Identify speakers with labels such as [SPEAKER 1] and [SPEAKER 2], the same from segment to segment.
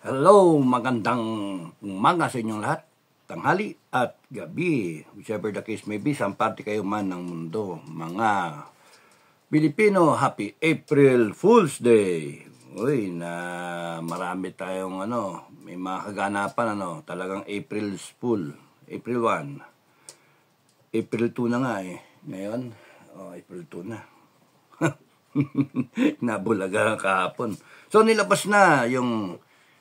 [SPEAKER 1] Hello, magandang umaga sa inyong lahat, tanghali at gabi, whichever the case may be, saan parte kayo man ng mundo, mga Pilipino, happy April Fool's Day. Uy, na marami tayong ano, may mga kaganapan ano, talagang April's Fool, April 1, April 2 na nga eh, ngayon, oh, April 2 na. Nabulaga kahapon. So nilabas na yung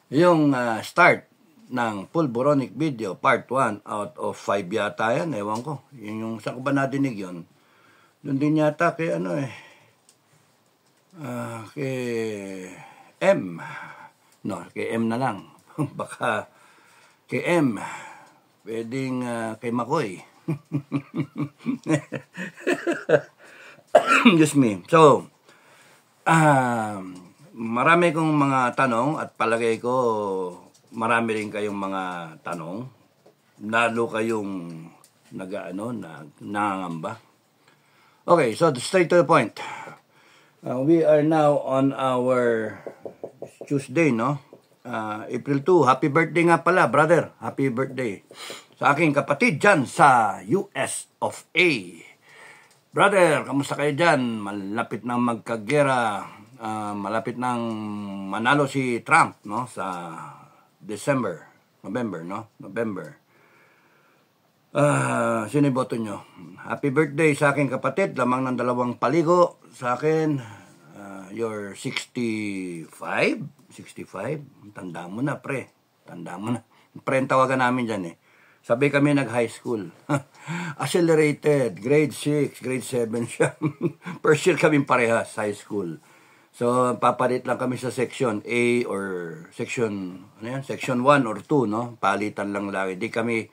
[SPEAKER 1] yung uh, start ng Pulboronic video part 1 out of 5 yata yan, ewan ko. Yun yung sa ko ba nadinig yun? Doon din yata kay ano eh, uh, kay M. No, kay M na lang. Baka kay M, pwedeng uh, kay Makoy. Excuse me. So, um, marami kong mga tanong at palagay ko marami rin kayong mga tanong. Lalo kayong nag-ano, na, nangangamba. Okay, so straight to the point. Uh, we are now on our Tuesday, no? Uh, April 2. Happy birthday nga pala, brother. Happy birthday. Sa aking kapatid dyan sa US of A. Brother, kamusta kayo dyan? Malapit na magkagera uh, malapit nang manalo si Trump no sa December, November no, November. Ah, uh, sino boto nyo? Happy birthday sa akin kapatid, lamang ng dalawang paligo sa akin. Uh, you're 65? 65? Tanda mo na, pre. Tanda mo na. Pre, tawagan namin diyan eh. Sabi kami nag-high school. Accelerated, grade 6, grade 7 siya. First year kami parehas, high school. So, papalit lang kami sa section A or section, ano yan? Section 1 or 2, no? Palitan lang lagi. Di kami,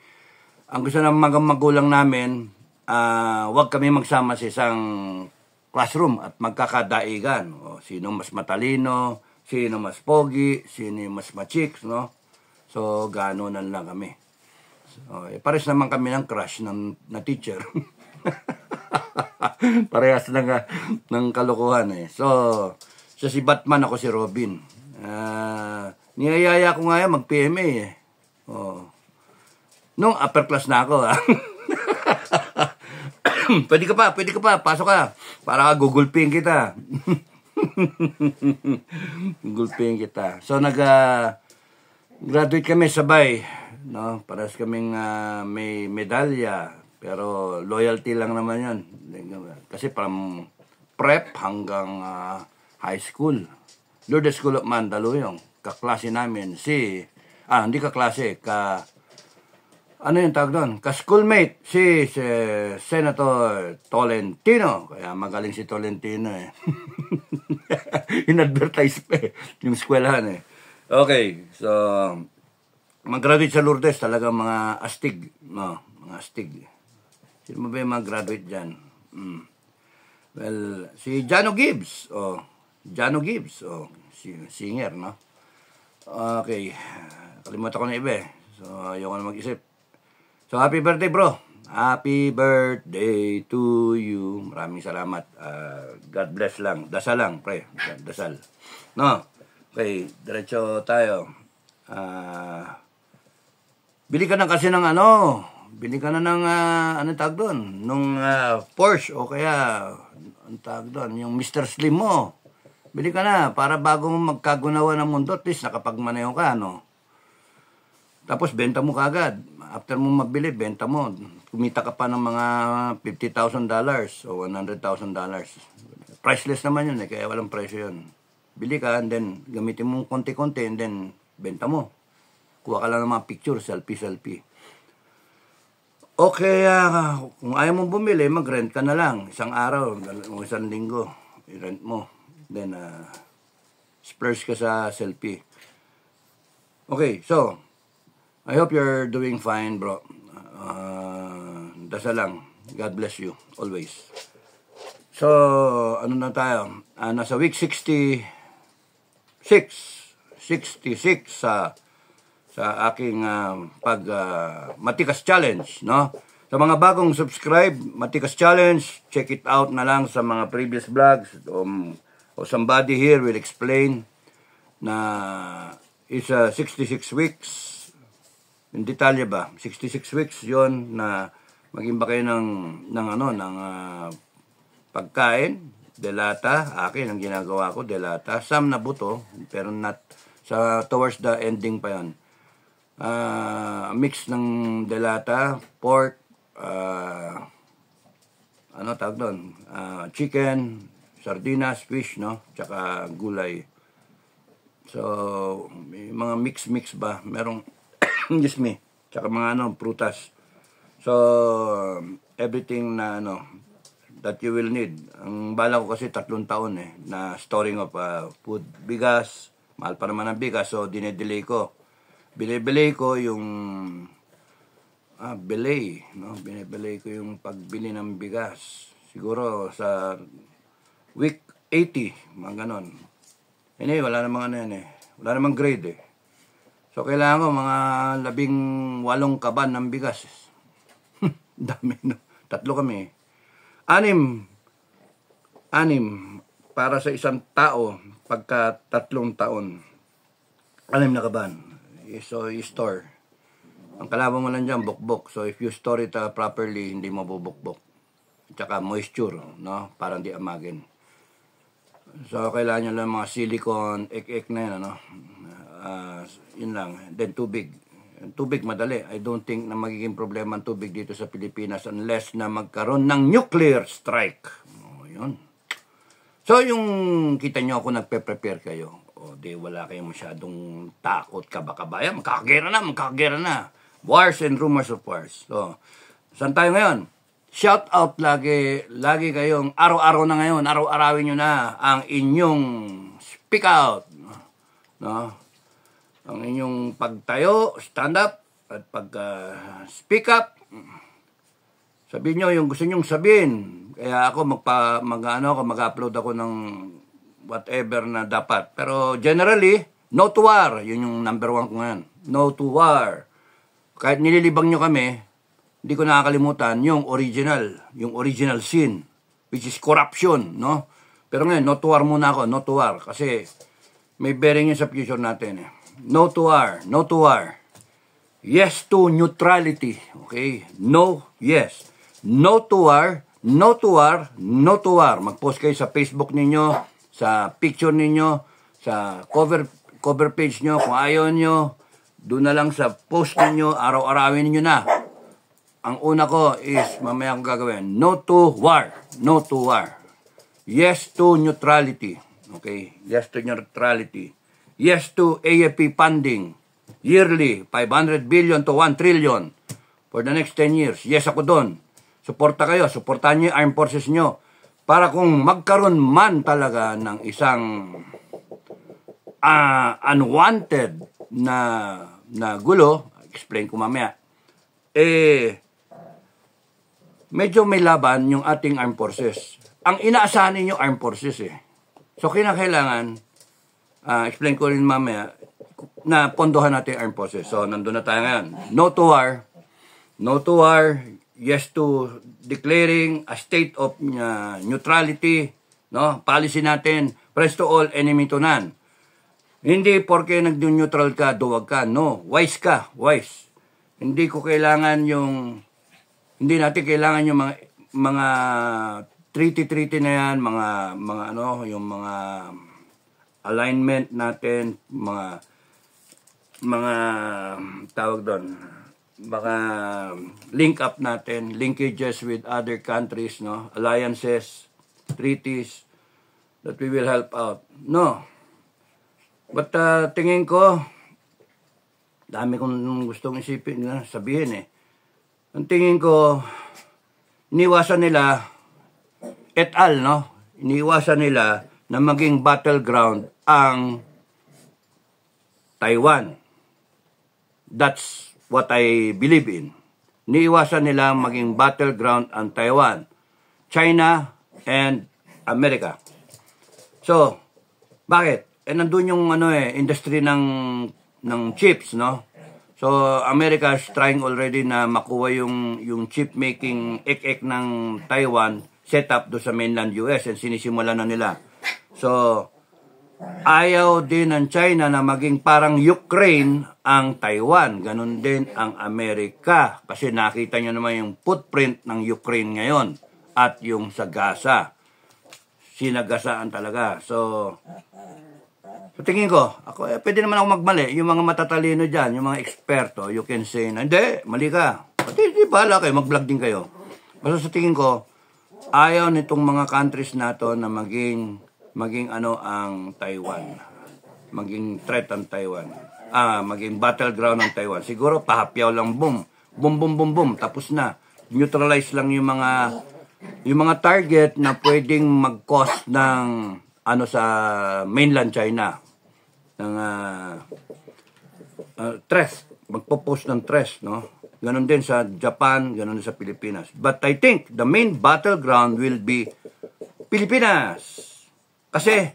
[SPEAKER 1] ang gusto ng mga magulang namin, uh, ah, wag kami magsama sa isang classroom at magkakadaigan. O, sino mas matalino, sino mas pogi, sino mas machiks, no? So, ganunan lang kami. So, eh, pares naman kami ng crush ng, na teacher. Parehas lang ng, ng kalokohan eh. So, siya si Batman, ako si Robin. Uh, niyayaya ko nga yan, mag-PMA eh. Oh. Nung upper class na ako ha. Ah. pwede ka pa, pwede ka pa, pasok ka. Para ka gugulpin kita. gugulpin kita. So nag ah, graduate kami sabay, no? Para sa kaming uh, may medalya, pero loyalty lang naman 'yon. Kasi from prep hanggang uh, High School. Lourdes School of Mandaluyong. Kaklase namin si... Ah, hindi kaklase. Ka... Ano yung tawag doon? Ka-schoolmate si, si Senator Tolentino. Kaya magaling si Tolentino eh. Inadvertise pa eh. Yung skwelahan eh. Okay, so... Mag-graduate sa Lourdes talaga mga astig. No, mga astig. Sino ba yung mga graduate dyan? Mm. Well, si Jano Gibbs. Oh, Jano Gibbs, oh, singer, no? Okay, kalimutan ko na iba eh. So, ayoko na mag-isip. So, happy birthday, bro! Happy birthday to you. Maraming salamat. Uh, God bless lang. Dasal lang, pre. Dasal. No? Okay, diretso tayo. Uh, bili ka na kasi ng ano, bili ka na ng, uh, ano tawag doon? Nung uh, Porsche o kaya, ang tawag doon, yung Mr. Slim mo. Bili ka na para bago mo magkagunawa ng mundo, at least nakapagmaneho ka, no? Tapos benta mo kagad. After mo magbili, benta mo. Kumita ka pa ng mga $50,000 o $100,000. Priceless naman yun eh, kaya walang presyo yun. Bili ka and then gamitin mo konti-konti and then benta mo. Kuha ka lang ng mga picture, selfie-selfie. Okay, kaya, uh, kung ayaw mong bumili, mag-rent ka na lang. Isang araw o isang linggo, i-rent mo Then, uh, splurge ka sa selfie. Okay, so, I hope you're doing fine, bro. Uh, dasa lang. God bless you, always. So, ano na tayo? Uh, nasa week 66, 66 sa, sa aking uh, pag uh, matikas challenge, no? Sa mga bagong subscribe, Matikas Challenge, check it out na lang sa mga previous vlogs um, or somebody here will explain na is a 66 weeks in detalye ba 66 weeks yon na maging kayo ng ng ano ng uh, pagkain delata akin ang ginagawa ko delata sam na buto pero not sa towards the ending pa yon uh, mix ng delata pork uh, ano tawag doon uh, chicken sardinas, fish, no? Tsaka gulay. So, may mga mix-mix ba? Merong, excuse me, tsaka mga ano, prutas. So, everything na ano, that you will need. Ang bala ko kasi tatlong taon eh, na storing of uh, food. Bigas, mahal pa naman ang bigas, so dinedelay ko. Bili-bili ko yung ah, belay, no? Binibili ko yung pagbili ng bigas. Siguro sa week 80, mga ganon. Anyway, wala namang ano yan eh. Wala namang grade eh. So, kailangan ko mga labing walong kaban ng bigas. Dami no. Tatlo kami. Eh. Anim. Anim. Para sa isang tao, pagka tatlong taon. Anim na kaban. Eh, so, store. Ang kalaban mo lang dyan, bukbok. So, if you store it uh, properly, hindi mo bubukbok. Tsaka moisture, no? Para hindi amagin. So, kailangan nyo lang mga silicon, ek-ek na yan, ano. Uh, yun lang. Then, tubig. Tubig, madali. I don't think na magiging problema ang tubig dito sa Pilipinas unless na magkaroon ng nuclear strike. Oh, yun. So, yung kita nyo ako nagpe-prepare kayo. O, oh, di wala kayong masyadong takot, ka baka ba? Magkakagera na, magkakagera na. Wars and rumors of wars. So, saan tayo ngayon? Shout out lagi, lagi kayong araw-araw na ngayon, araw-arawin nyo na ang inyong speak out. No? Ang inyong pagtayo, stand up, at pag uh, speak up. Sabihin nyo yung gusto nyong sabihin. Kaya ako magpa, mag, ano, mag-upload ako ng whatever na dapat. Pero generally, no to war. Yun yung number one ko ngayon. No to war. Kahit nililibang nyo kami, hindi ko nakakalimutan yung original, yung original sin, which is corruption, no? Pero ngayon, no to war muna ako, no to war, kasi may bearing yun sa future natin. Eh. No to war, no to war. Yes to neutrality, okay? No, yes. No to war, no to war, no to war. Mag-post kayo sa Facebook ninyo, sa picture ninyo, sa cover cover page nyo, kung ayaw nyo, doon na lang sa post ninyo, araw-arawin ninyo na ang una ko is, mamaya akong gagawin, no to war. No to war. Yes to neutrality. Okay? Yes to neutrality. Yes to AFP funding. Yearly, 500 billion to 1 trillion for the next 10 years. Yes ako doon. Suporta kayo. Suportahan niyo yung armed forces niyo. Para kung magkaroon man talaga ng isang uh, unwanted na, na gulo, explain ko mamaya, eh, medyo may laban yung ating armed forces. Ang inaasahan ninyo armed forces eh. So kinakailangan, uh, explain ko rin mamaya, na pondohan natin armed forces. So nandun na tayo ngayon. No to war, no to war, yes to declaring a state of uh, neutrality, no? Policy natin, press to all, enemy to none. Hindi porke nag-neutral ka, duwag ka. No, wise ka, wise. Hindi ko kailangan yung hindi natin kailangan yung mga mga treaty-treaty na yan, mga mga ano, yung mga alignment natin, mga mga tawag doon, mga link up natin, linkages with other countries, no? Alliances, treaties that we will help out. No. But uh, tingin ko, dami kong gustong isipin na sabihin eh ang tingin ko, iniwasan nila, et al, no? Iniwasan nila na maging battleground ang Taiwan. That's what I believe in. Niiwasan nila maging battleground ang Taiwan, China, and America. So, bakit? Eh, nandun yung ano eh, industry ng ng chips, no? So America is trying already na makuha yung yung chip making ek-ek ng Taiwan set up do sa mainland US and sinisimula na nila. So ayaw din ng China na maging parang Ukraine ang Taiwan. Ganon din ang Amerika. Kasi nakita nyo naman yung footprint ng Ukraine ngayon at yung sa Gaza. Sinagasaan talaga. So, So tingin ko, ako, eh, pwede naman ako magmali. Yung mga matatalino dyan, yung mga eksperto, you can say na, hindi, mali ka. Pati, di bahala kayo, mag-vlog din kayo. Basta sa tingin ko, ayaw nitong mga countries nato na maging, maging ano ang Taiwan. Maging threat ang Taiwan. Ah, maging battleground ng Taiwan. Siguro, pahapyaw lang, boom. Boom, boom, boom, boom. Tapos na. Neutralize lang yung mga, yung mga target na pwedeng mag-cause ng ano sa mainland China ng uh, uh, tres magpo-post ng tres no ganun din sa Japan ganun din sa Pilipinas but I think the main battleground will be Pilipinas kasi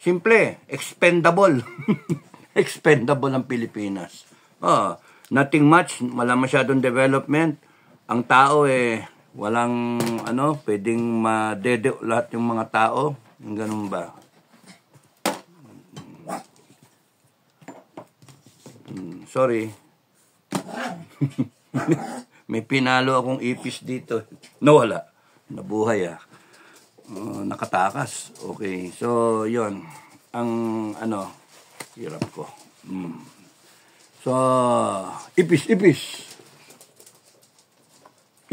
[SPEAKER 1] simple expendable expendable ang Pilipinas oh nothing much wala masyadong development ang tao eh walang ano pwedeng madede lahat yung mga tao Ganun ba? Hmm, sorry. May pinalo akong ipis dito. No, wala. Nabuhay ah. Uh, nakatakas. Okay. So, yon Ang ano, hirap ko. Mm. So, ipis, ipis.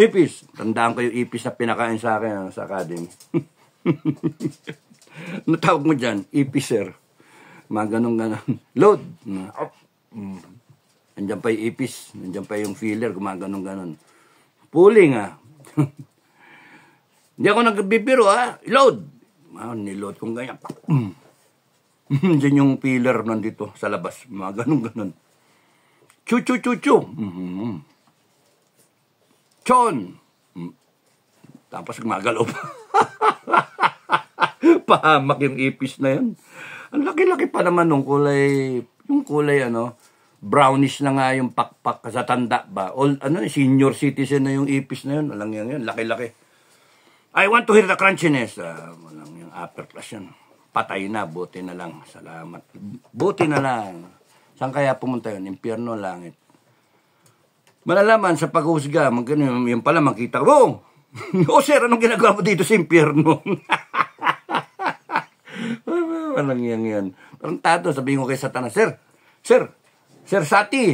[SPEAKER 1] Ipis. Tandaan ko yung ipis na pinakain sa akin ah, sa academy. ano tawag mo dyan? E Ipiser. Mga ganun ganun. Load. Mm. pa yung ipis. E Andiyan pa yung filler. mga ganun ganon. Pulling ah. Hindi ako nagbibiro ah. Load. Ah, niload kong ganyan. Mm. Diyan yung filler nandito sa labas. Mga ganun ganon. Chu chu chu chu. Mm-hmm. Chon. Mm. Tapos gumagalaw Pahamak yung ipis na yan. Ang laki-laki pa naman nung kulay, yung kulay ano, brownish na nga yung pakpak sa tanda ba. All, ano, senior citizen na yung ipis na yun. Alang yan, yan laki-laki. I want to hear the crunchiness. Uh, walang yung upper class yun. Patay na, buti na lang. Salamat. Buti na lang. Saan kaya pumunta yun? Impyerno langit. Malalaman sa paghusga, mag- yung pala makita ko. Oh! o oh, sir, anong ginagawa mo dito sa impyerno? Walang yan yan. Tarantado, sabihin ko kay Satanas, Sir, sir, sir Sati,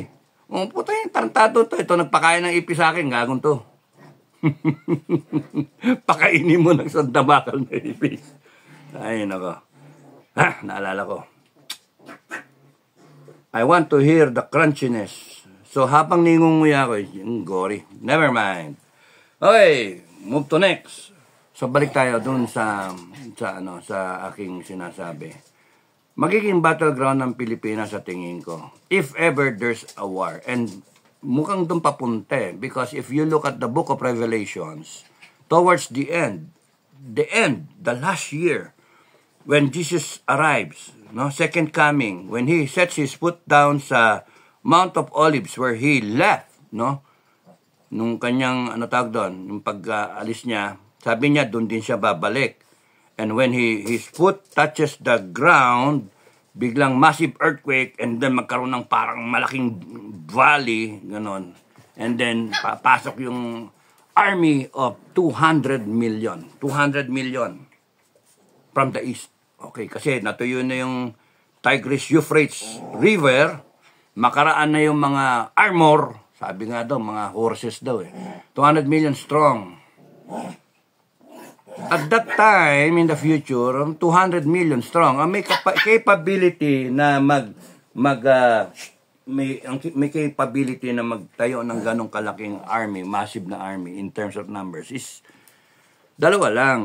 [SPEAKER 1] oh, puta yan, tarantado to. Ito, nagpakain ng ipi sa akin, gagong to. Pakainin mo ng sandamakal na ipis. Ay, nako. Ha, naalala ko. I want to hear the crunchiness. So habang ningunguya ko, yung gory. Never mind. Okay, move to next. So balik tayo dun sa sa ano sa aking sinasabi. Magiging battleground ng Pilipinas sa tingin ko if ever there's a war and mukhang doon papunta because if you look at the book of Revelations towards the end the end the last year when Jesus arrives no second coming when he sets his foot down sa Mount of Olives where he left no nung kanyang ano tawag doon, yung pag-alis niya, sabi niya doon din siya babalik. And when he, his foot touches the ground, biglang massive earthquake and then magkaroon ng parang malaking valley, ganon. And then papasok yung army of 200 million. 200 million from the east. Okay, kasi natuyo na yung Tigris-Euphrates River, makaraan na yung mga armor, sabi nga daw, mga horses daw eh. 200 million strong. At that time, in the future, 200 million strong, may capability na mag, mag uh, may, may capability na magtayo ng ganong kalaking army, massive na army in terms of numbers is dalawa lang,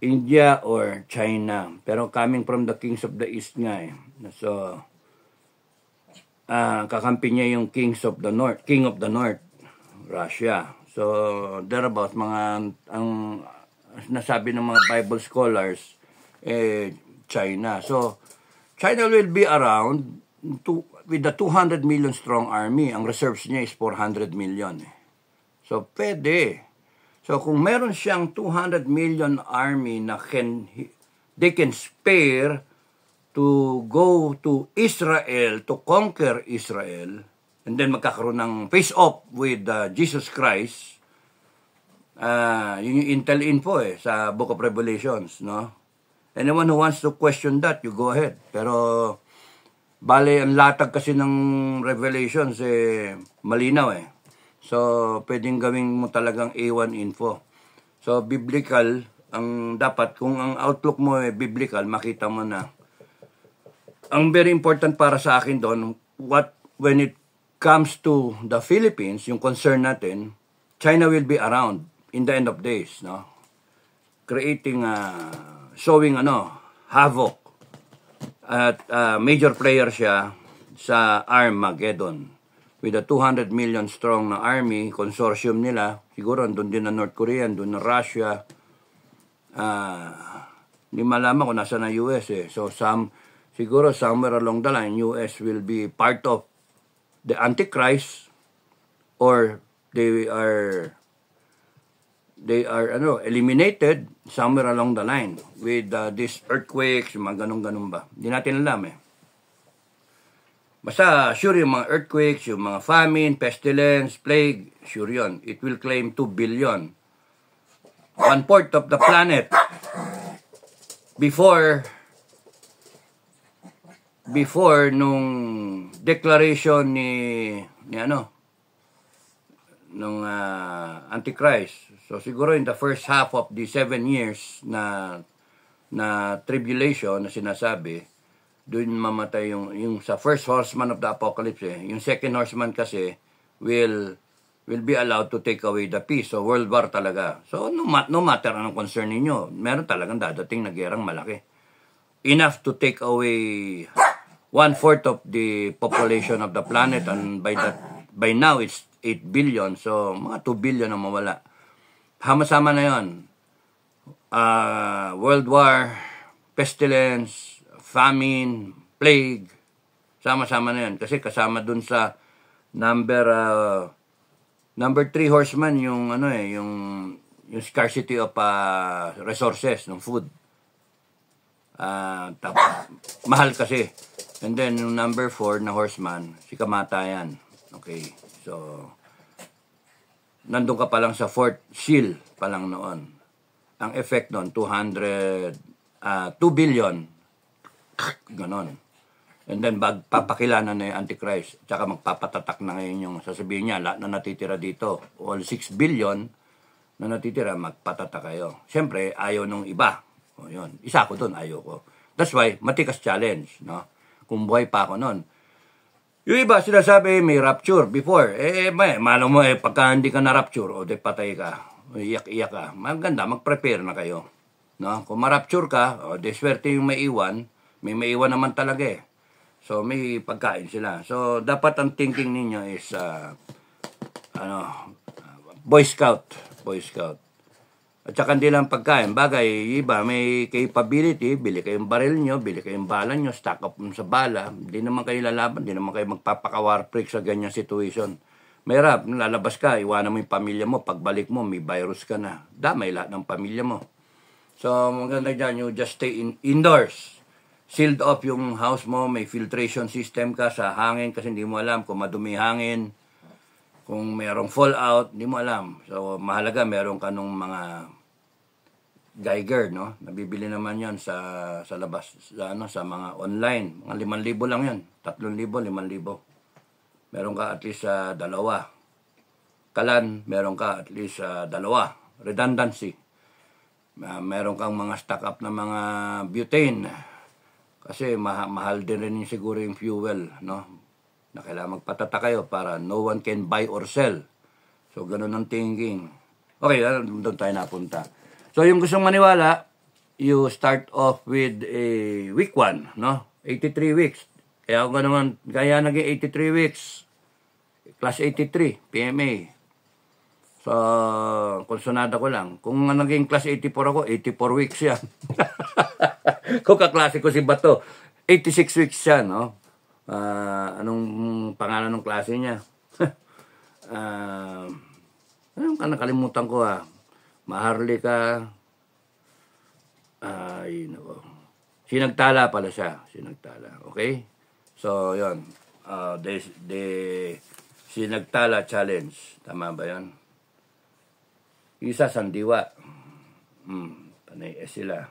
[SPEAKER 1] India or China. Pero coming from the kings of the East nga eh. So, uh, kakampi niya yung Kings of the North, King of the North, Russia. So, thereabouts, mga, ang nasabi ng mga Bible scholars, eh, China. So, China will be around to, with the 200 million strong army. Ang reserves niya is 400 million. So, pwede. So, kung meron siyang 200 million army na can, they can spare to go to Israel, to conquer Israel, and then magkakaroon ng face-off with uh, Jesus Christ, uh, yun yung intel info eh, sa Book of Revelations, no? Anyone who wants to question that, you go ahead. Pero, bale, ang latag kasi ng Revelations, eh, malinaw eh. So, pwedeng gawin mo talagang A1 info. So, biblical, ang dapat, kung ang outlook mo eh, biblical, makita mo na ang very important para sa akin doon, what when it comes to the Philippines, yung concern natin, China will be around in the end of days, no? Creating, uh, showing ano, havoc. At uh, major player siya sa Armageddon. With a 200 million strong na army, consortium nila, siguro andun din na North Korea, andun na Russia, ah, uh, hindi malaman kung nasa na US eh. So, some, siguro somewhere along the line, US will be part of the Antichrist or they are they are ano eliminated somewhere along the line with uh, these earthquakes, mga ganun-ganun ba. Hindi natin alam eh. Basta sure yung mga earthquakes, yung mga famine, pestilence, plague, sure yun. It will claim 2 billion. One-fourth of the planet before before nung declaration ni ni ano nung uh, Antichrist. So siguro in the first half of the seven years na na tribulation na sinasabi, doon mamatay yung yung sa first horseman of the apocalypse. Eh. Yung second horseman kasi will will be allowed to take away the peace. So world war talaga. So no, mat no matter anong concern ninyo, meron talagang dadating na gerang malaki. Enough to take away one-fourth of the population of the planet and by that by now it's 8 billion so mga 2 billion ang mawala hamasama na yon uh, ah, world war pestilence famine plague sama-sama na yon kasi kasama dun sa number uh, number 3 horseman yung ano eh yung yung scarcity of uh, resources ng food uh, tapos mahal kasi And then, yung number 4 na horseman, si kamatayan. Okay, so, nandun ka pa lang sa fourth seal pa lang noon. Ang effect noon, 200, uh, 2 billion. Ganon. And then, bag, na yung Antichrist. Tsaka magpapatatak na ngayon yung sasabihin niya, lahat na natitira dito, all 6 billion na natitira, magpatata kayo. Siyempre, ayaw nung iba. O, yun. Isa ko doon, ayaw ko. That's why, matikas challenge, no? kung buhay pa ako noon. Yung iba sinasabi may rapture before. Eh, eh may, malo mo eh, pagka hindi ka na rapture, o de patay ka, iyak-iyak ka. Maganda, mag-prepare na kayo. No? Kung ma-rapture ka, o de swerte yung maiwan, may maiwan naman talaga eh. So, may pagkain sila. So, dapat ang thinking ninyo is, uh, ano, Boy Scout. Boy Scout at sa lang pagkain. Bagay, iba, may capability, bili kayong baril nyo, bili kayong bala nyo, stock up sa bala. Hindi naman kayo lalaban, hindi naman kayo magpapakawar freak sa ganyang situation. May Mahirap, lalabas ka, iwanan mo yung pamilya mo, pagbalik mo, may virus ka na. Damay lahat ng pamilya mo. So, maganda dyan, you just stay in, indoors. Sealed off yung house mo, may filtration system ka sa hangin kasi hindi mo alam kung madumi hangin, kung merong fallout, hindi mo alam. So, mahalaga meron ka nung mga Geiger no nabibili naman 'yon sa sa labas sa ano sa mga online mga 5,000 lang 'yon. 3,000 5,000 meron ka at least sa uh, dalawa kalan meron ka at least sa uh, dalawa redundancy uh, meron kang mga stock up na mga butane kasi ma- mahal din rin siguro yung fuel no na kailangan magpatata kayo para no one can buy or sell so ganun ang thinking okay ah, doon tayo napunta So, yung gustong maniwala, you start off with a eh, week 1, no? 83 weeks. Kaya ako naman, kaya naging 83 weeks. Class 83, PMA. So, konsonada ko lang. Kung naging class 84 ako, 84 weeks yan. Kung kaklase ko si Bato, 86 weeks siya, no? Uh, anong pangalan ng klase niya? uh, anong nakalimutan ko ah. Maharlika, ay, nako. Sinagtala pala siya. Sinagtala. Okay? So, yon Uh, ah, the, the Sinagtala Challenge. Tama ba yon Isa sandiwa. Hmm, panay eh sila.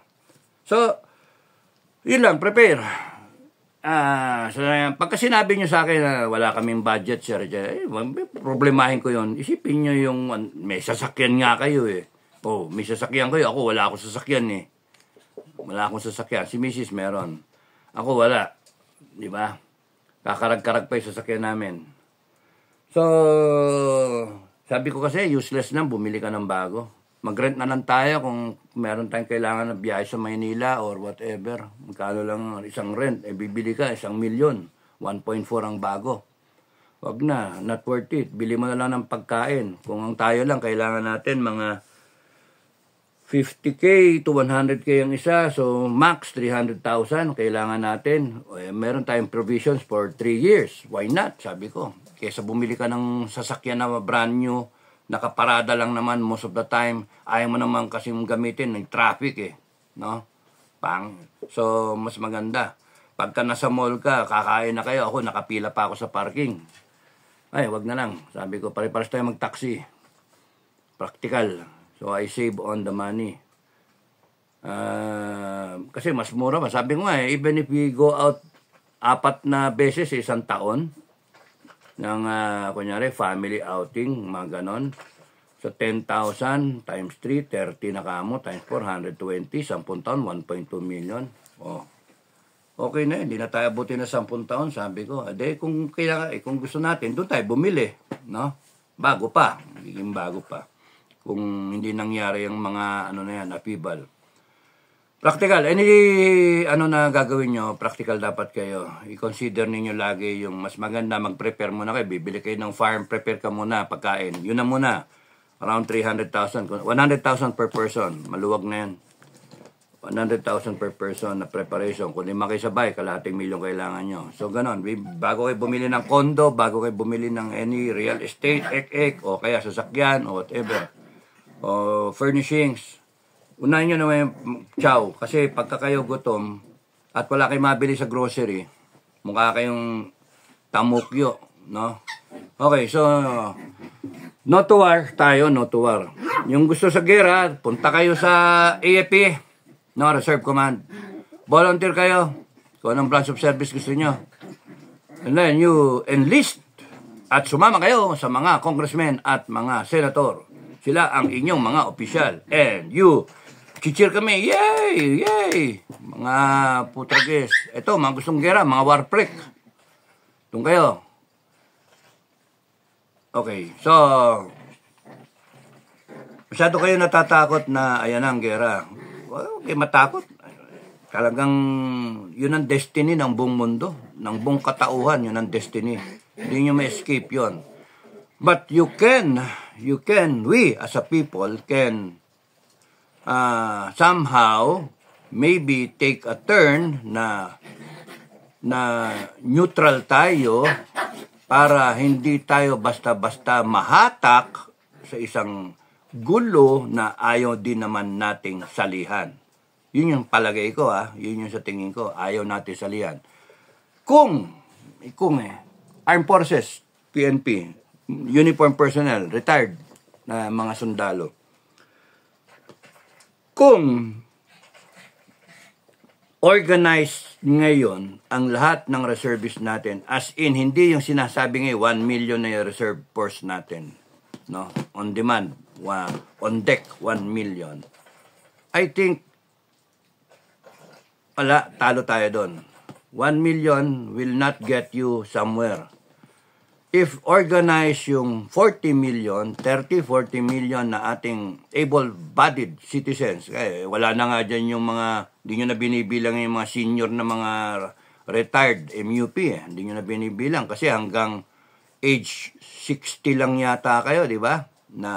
[SPEAKER 1] So, yun lang, prepare. Ah, so, pagka sinabi nyo sa akin na wala kaming budget, sir, eh, problemahin ko yon Isipin niyo yung, may sasakyan nga kayo eh Oh, may sasakyan kayo. Ako wala akong sasakyan eh. Wala akong sasakyan. Si Mrs. meron. Ako wala. Di ba? Kakarag-karag pa yung sasakyan namin. So, sabi ko kasi useless na bumili ka ng bago. Mag-rent na lang tayo kung meron tayong kailangan na biyahe sa Maynila or whatever. Magkano lang isang rent. Eh, bibili ka isang milyon. 1.4 ang bago. Wag na, not worth it. Bili mo na lang ng pagkain. Kung ang tayo lang, kailangan natin mga 50k to 100k ang isa. So, max 300,000 kailangan natin. Eh, meron tayong provisions for 3 years. Why not? Sabi ko. Kesa bumili ka ng sasakyan na brand new, nakaparada lang naman most of the time. Ayaw mo naman kasi gamitin ng traffic eh. No? Pang. So, mas maganda. Pagka nasa mall ka, kakain na kayo. Ako, nakapila pa ako sa parking. Ay, wag na lang. Sabi ko, pare-pares tayo mag-taxi. Practical So I save on the money. Uh, kasi mas mura pa. Sabi ko nga eh, even if we go out apat na beses isang taon, ng uh, kunyari family outing, mga ganon. So 10,000 times 3, 30 na kamo times 420, 10 taon, 1.2 million. Oh. Okay na, hindi na tayo buti na 10 taon, sabi ko. Ade, ah, kung, kailangan, eh, kung gusto natin, doon tayo bumili. No? Bago pa, magiging bago pa kung hindi nangyari ang mga ano na yan, apibal. Practical, any ano na gagawin nyo, practical dapat kayo. I-consider ninyo lagi yung mas maganda, mag-prepare muna kayo. Bibili kayo ng farm, prepare ka muna, pagkain. Yun na muna, around 300,000. 100,000 per person, maluwag na yan. 100,000 per person na preparation. Kung lima kayo sabay, kalahating milyon kailangan nyo. So, ganon. Bago kayo bumili ng kondo, bago kayo bumili ng any real estate, ek-ek, o kaya sasakyan, o whatever o furnishings, unahin nyo na may chow. Kasi pagka kayo gutom at wala kayong mabili sa grocery, mukha kayong tamukyo, no? Okay, so, no to war tayo, no to war. Yung gusto sa gera, punta kayo sa AFP, no, Reserve Command. Volunteer kayo kung anong branch of service gusto nyo. And then you enlist at sumama kayo sa mga congressmen at mga senator. Sila ang inyong mga opisyal. And you, Chichir kami, yay, yay! Mga putages. Ito, mga gustong gera, mga warprick. Doon kayo. Okay, so, masyado kayo natatakot na ayan ang gera. Well, okay, matakot. Talagang yun ang destiny ng buong mundo, ng buong katauhan, yun ang destiny. Hindi nyo ma-escape yon. But you can, you can, we as a people can uh, somehow maybe take a turn na na neutral tayo para hindi tayo basta-basta mahatak sa isang gulo na ayaw din naman nating salihan. Yun yung palagay ko ah, yun yung sa tingin ko, ayaw natin salihan. Kung, kung eh, Armed Forces, PNP, uniform personnel, retired na mga sundalo. Kung organized ngayon ang lahat ng reservist natin, as in, hindi yung sinasabi ngayon, 1 million na yung reserve force natin, no? on demand, on deck, 1 million. I think, wala, talo tayo doon. 1 million will not get you somewhere if organize yung 40 million, 30-40 million na ating able-bodied citizens, eh, wala na nga dyan yung mga, hindi nyo na binibilang yung mga senior na mga retired MUP, eh. hindi nyo na binibilang kasi hanggang age 60 lang yata kayo, di ba? Na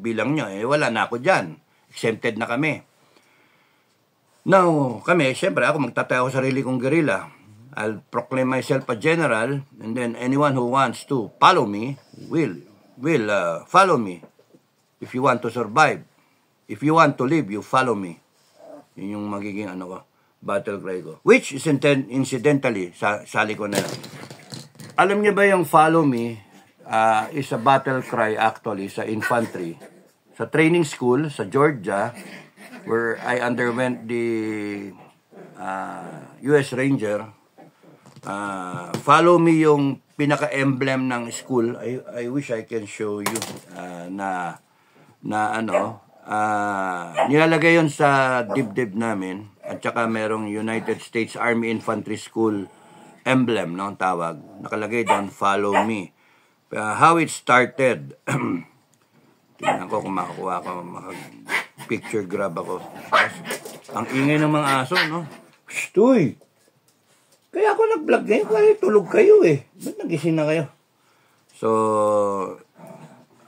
[SPEAKER 1] bilang nyo, eh wala na ako dyan. Exempted na kami. Now, kami, siyempre ako magtatayo ko sarili kong gerila I'll proclaim myself a general, and then anyone who wants to follow me will will uh, follow me. If you want to survive, if you want to live, you follow me. Yun yung magiging ano ko, battle cry ko. Which is incidentally, sa sali ko na lang. Alam niyo ba yung follow me uh, is a battle cry actually sa infantry. Sa training school sa Georgia, where I underwent the uh, U.S. Ranger, Uh, follow me yung pinaka-emblem ng school. I, I wish I can show you uh, na na ano, uh, nilalagay yon sa dibdib namin at saka merong United States Army Infantry School emblem, no, tawag. Nakalagay doon, follow me. Uh, how it started. Tingnan ko kung makakuha ko, makapicture grab ako. Ang ingay ng mga aso, no? Stoy! Kaya ako nag-vlog ngayon, Kaya ano tulog kayo eh. Ba't nagising na kayo? So,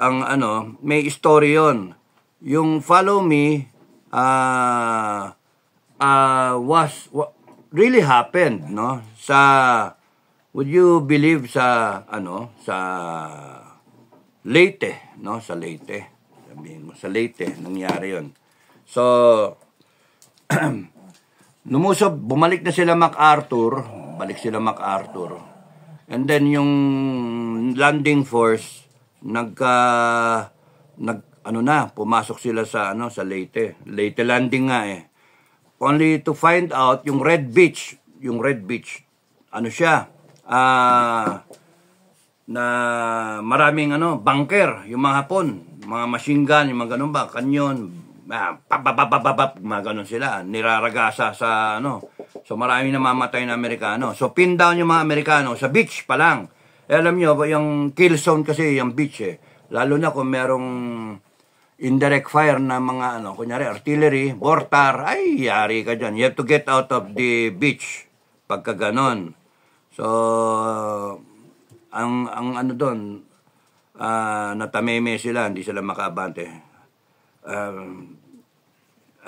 [SPEAKER 1] ang ano, may story yon. Yung follow me, uh, uh, was, wa, really happened, no? Sa, would you believe sa, ano, sa Leyte, no? Sa Leyte. Sabihin mo, sa Leyte, nangyari yon. So, Lumusob, bumalik na sila MacArthur. Balik sila MacArthur. And then yung landing force, nagka, nag, ano na, pumasok sila sa, ano, sa Leyte. Leyte landing nga eh. Only to find out, yung Red Beach, yung Red Beach, ano siya, ah, uh, na maraming ano, bunker, yung mga Hapon, mga machine gun, yung mga ganun ba, kanyon, ah, mga ganun sila, niraragasa sa ano. So marami namamatay na Amerikano. So pin down yung mga Amerikano sa beach pa lang. Eh, alam nyo, yung kill zone kasi yung beach eh. Lalo na kung merong indirect fire na mga ano, kunyari artillery, mortar, ay yari ka dyan. You have to get out of the beach pagka ganon. So, ang, ang ano doon, uh, ah, natameme sila, hindi sila makabante. Um,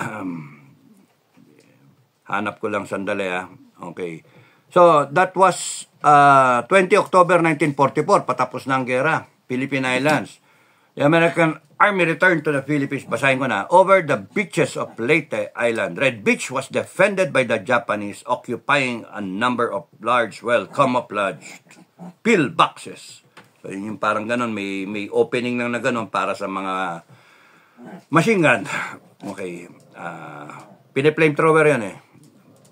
[SPEAKER 1] Um, hanap ko lang sandali ah. Okay. So, that was uh, ah, 20 October 1944, patapos na ang gera, Philippine Islands. The American Army returned to the Philippines, basahin ko na, over the beaches of Leyte Island. Red Beach was defended by the Japanese, occupying a number of large, well-camouflaged pill boxes. So, yun yung parang ganun, may, may opening lang na ganun para sa mga machine gun. Okay. Uh, ah, flame flamethrower yan eh.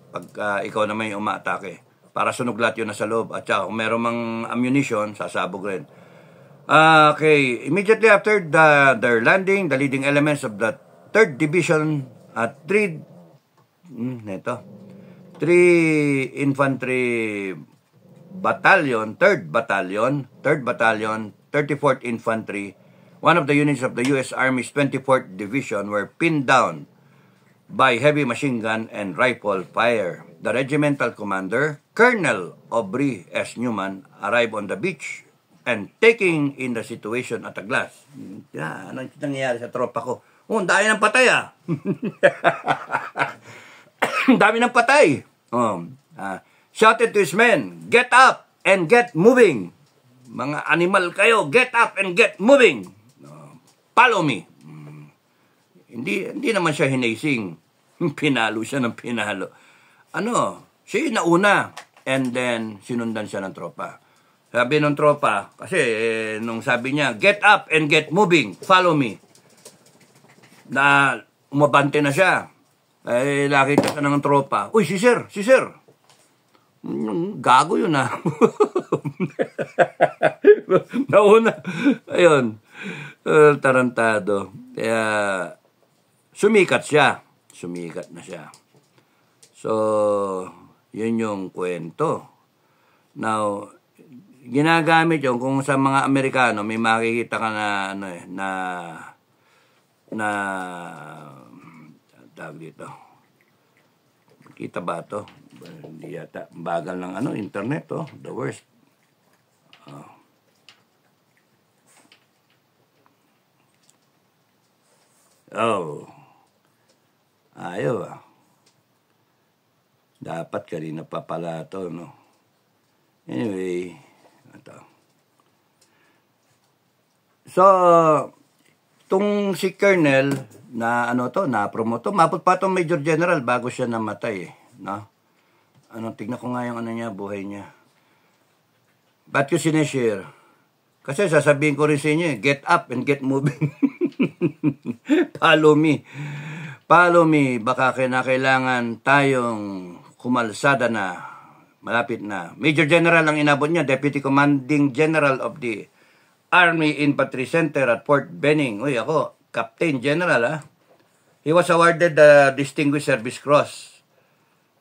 [SPEAKER 1] Pag uh, ikaw naman yung umaatake. Para sunog lahat yun nasa loob. At saka kung meron mang ammunition, sasabog rin. Uh, okay, immediately after the, their landing, the leading elements of the 3rd Division at 3 hmm, neto, 3 Infantry Battalion, 3rd Battalion, 3rd Battalion, 34th Infantry, one of the units of the U.S. Army's 24th Division were pinned down by heavy machine gun and rifle fire. The regimental commander, Colonel Aubrey S. Newman, arrived on the beach and taking in the situation at a glass. Yeah, anong nangyayari sa tropa ko? Oh, dami ng patay ah. dami ng patay. Um, uh, shouted to his men, get up and get moving. Mga animal kayo, get up and get moving. Uh, follow me. Hindi, hindi naman siya hinasing. Pinalo siya ng pinalo. Ano, siya yung nauna. And then, sinundan siya ng tropa. Sabi ng tropa, kasi eh, nung sabi niya, get up and get moving, follow me. Na umabante na siya. Eh, nakita ka ng tropa. Uy, si sir, si sir. Hmm, gago yun ah. Nauna. Ayun. Uh, tarantado. Kaya, sumikat siya. Sumikat na siya. So, yun yung kwento. Now, ginagamit yun kung sa mga Amerikano, may makikita ka na, ano eh, na, na, tawag dito, kita ba to? Hindi yata, bagal ng ano, internet oh, the worst. Oh. Oh. Ayaw ah. Dapat ka rin napapala to, no? Anyway, ito. So, tong si Colonel na ano to, na promote to, mapot pa tong Major General bago siya namatay eh, no? Ano, tignan ko nga yung ano niya, buhay niya. Ba't ko sineshare? Kasi sasabihin ko rin sa inyo, eh, get up and get moving. Follow me. Follow me, baka kinakailangan tayong kumalsada na, malapit na. Major General ang inabot niya, Deputy Commanding General of the Army Infantry Center at Fort Benning. Uy, ako, Captain General, ah. He was awarded the Distinguished Service Cross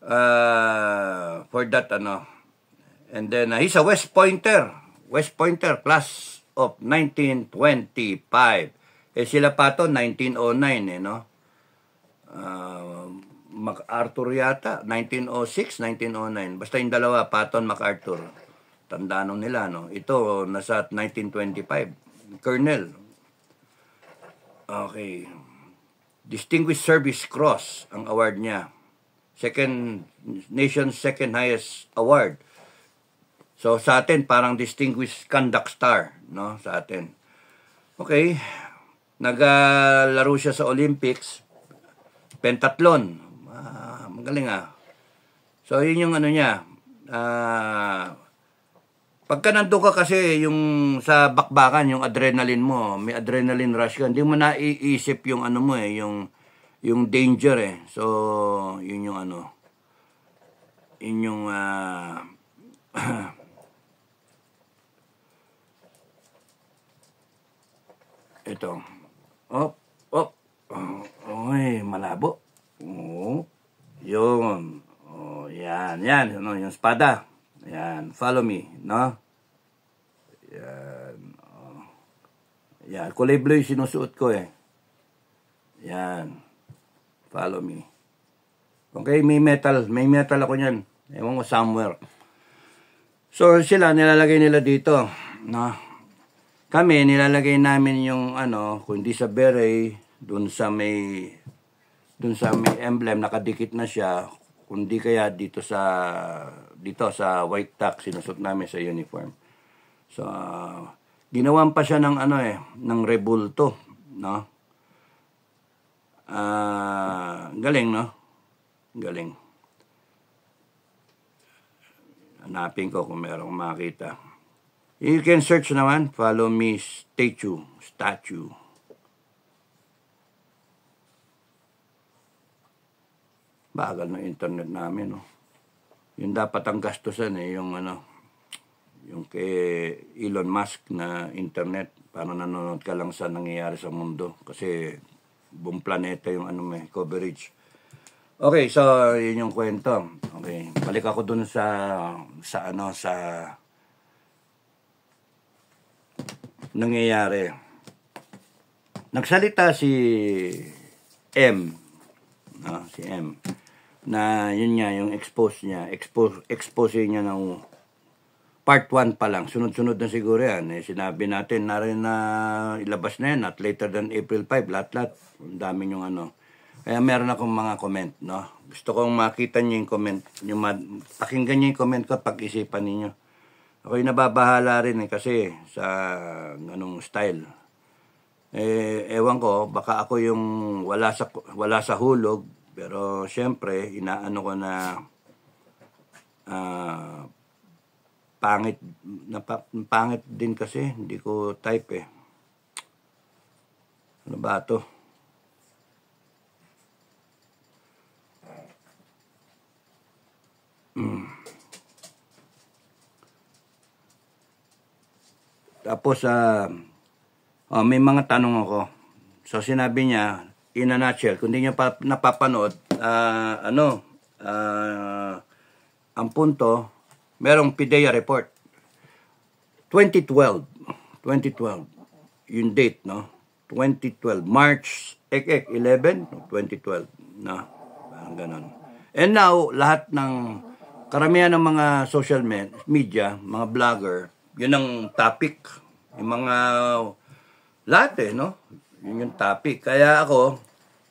[SPEAKER 1] uh, for that, ano. And then, uh, he's a West Pointer. West Pointer, class of 1925. Eh, sila pa to, 1909, eh, no? uh, MacArthur yata, 1906, 1909. Basta yung dalawa, Patton, MacArthur. Tandaan nila, no? Ito, nasa 1925. Colonel. Okay. Distinguished Service Cross ang award niya. Second, nation's second highest award. So sa atin parang distinguished conduct star, no, sa atin. Okay. Naglaro ah, siya sa Olympics pentathlon. Uh, ah, magaling ah. So, yun yung ano niya. Uh, pagka nandun ka kasi yung sa bakbakan, yung adrenaline mo, may adrenaline rush ka, hindi mo naiisip yung ano mo eh, yung, yung danger eh. So, yun yung ano. Yun yung... Uh, ah, ito. Op, op. Oh. Uy, malabo. Oo. Yun. Oh, yan, yan. Ano, yung espada. Yan. Follow me, no? Yan. Oh. Yan. Kulay blue yung sinusuot ko eh. Yan. Follow me. Okay, may metal. May metal ako niyan. Ewan ko somewhere. So, sila, nilalagay nila dito. No? Kami, nilalagay namin yung ano, kundi sa beret, doon sa may doon sa may emblem nakadikit na siya kundi kaya dito sa dito sa white tax sinusot namin sa uniform. So uh, ginawan pa siya ng ano eh ng rebulto, no? Ah, uh, galing no? Galing. Hanapin ko kung merong makita. You can search naman, follow me statue, statue. Bagal ng internet namin, no? Yung dapat ang gastusan, eh, yung ano, yung kay Elon Musk na internet, para nanonood ka lang sa nangyayari sa mundo. Kasi buong planeta yung ano may coverage. Okay, so yun yung kwento. Okay, balik ako dun sa sa ano sa nangyayari. Nagsalita si M, no, ah, si M na yun nga yung expose niya expose expose niya ng part 1 pa lang sunod-sunod na siguro yan eh, sinabi natin na rin na ilabas na yan at later than April 5 lahat-lahat ang dami yung ano kaya meron akong mga comment no gusto kong makita niyo yung comment yung pakinggan niyo yung comment ko pag-isipan niyo ako nababahala rin eh kasi sa anong style eh, ewan ko, baka ako yung wala sa, wala sa hulog, pero syempre, inaano ko na uh, pangit na pangit din kasi, hindi ko type eh. Ano ba 'to? Mm. Tapos, uh, oh, may mga tanong ako. So, sinabi niya, in a nutshell, kung di nyo pa, napapanood, uh, ano, uh, ang punto, merong PIDEA report. 2012, 2012, yung date, no? 2012, March ek, ek, 11, 2012, na, parang ganun. And now, lahat ng, karamihan ng mga social media, mga vlogger, yun ang topic, yung mga, lahat eh, no? Yun yung topic. Kaya ako,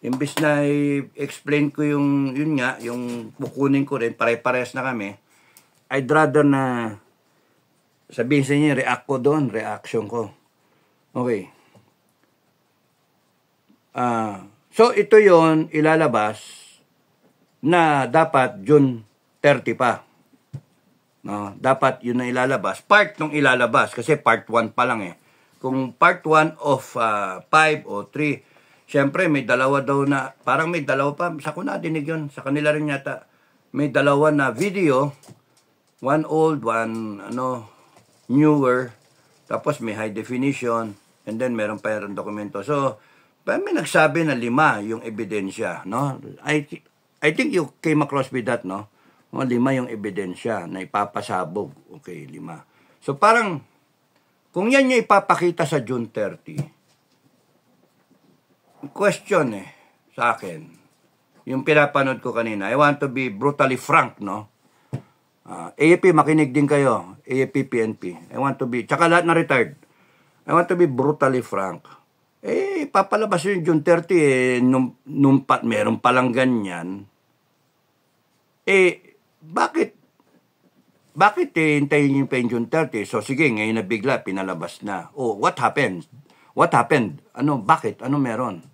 [SPEAKER 1] imbis na i-explain ko yung, yun nga, yung kukunin ko rin, pare-pares na kami, I'd rather na sabihin sa inyo, react ko doon, reaction ko. Okay. Uh, so, ito yon ilalabas na dapat June 30 pa. No, dapat yun na ilalabas. Part nung ilalabas, kasi part 1 pa lang eh. Kung part 1 of 5 uh, ah, o 3, Siyempre, may dalawa daw na, parang may dalawa pa, sa ko nadinig yun, sa kanila rin yata, may dalawa na video, one old, one, ano, newer, tapos may high definition, and then meron pa yung dokumento. So, may nagsabi na lima yung ebidensya, no? I, I think you came across with that, no? O, oh, lima yung ebidensya na ipapasabog. Okay, lima. So, parang, kung yan yung ipapakita sa June 30, question eh sa akin. Yung pinapanood ko kanina. I want to be brutally frank, no? Uh, ah, AFP, makinig din kayo. AFP, PNP. I want to be, tsaka lahat na retired. I want to be brutally frank. Eh, papalabas yung June 30, eh, nung, nung pa, meron palang ganyan. Eh, bakit bakit eh, hintayin yung June 30? So sige, ngayon na bigla, pinalabas na. Oh, what happened? What happened? Ano, bakit? Ano meron?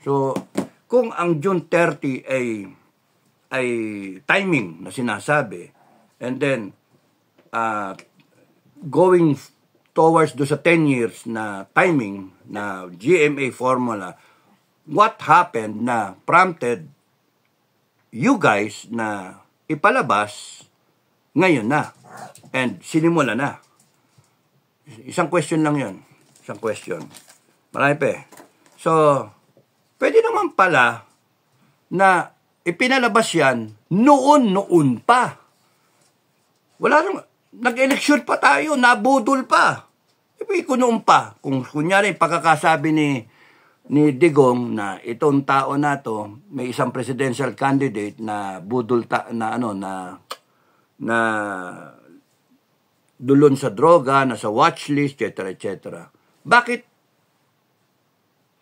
[SPEAKER 1] So, kung ang June 30 ay ay timing na sinasabi and then uh, going towards do sa 10 years na timing na GMA formula what happened na prompted you guys na ipalabas ngayon na and sinimula na isang question lang 'yon Isang question. Marami pa eh. So, pwede naman pala na ipinalabas yan noon-noon pa. Wala nang, nag-eleksyon pa tayo, nabudol pa. Ibig ko noon pa. Kung kunyari, pagkakasabi ni ni Digong na itong tao na to may isang presidential candidate na budol ta, na ano na na dulon sa droga, nasa watchlist, etc. etc. Bakit?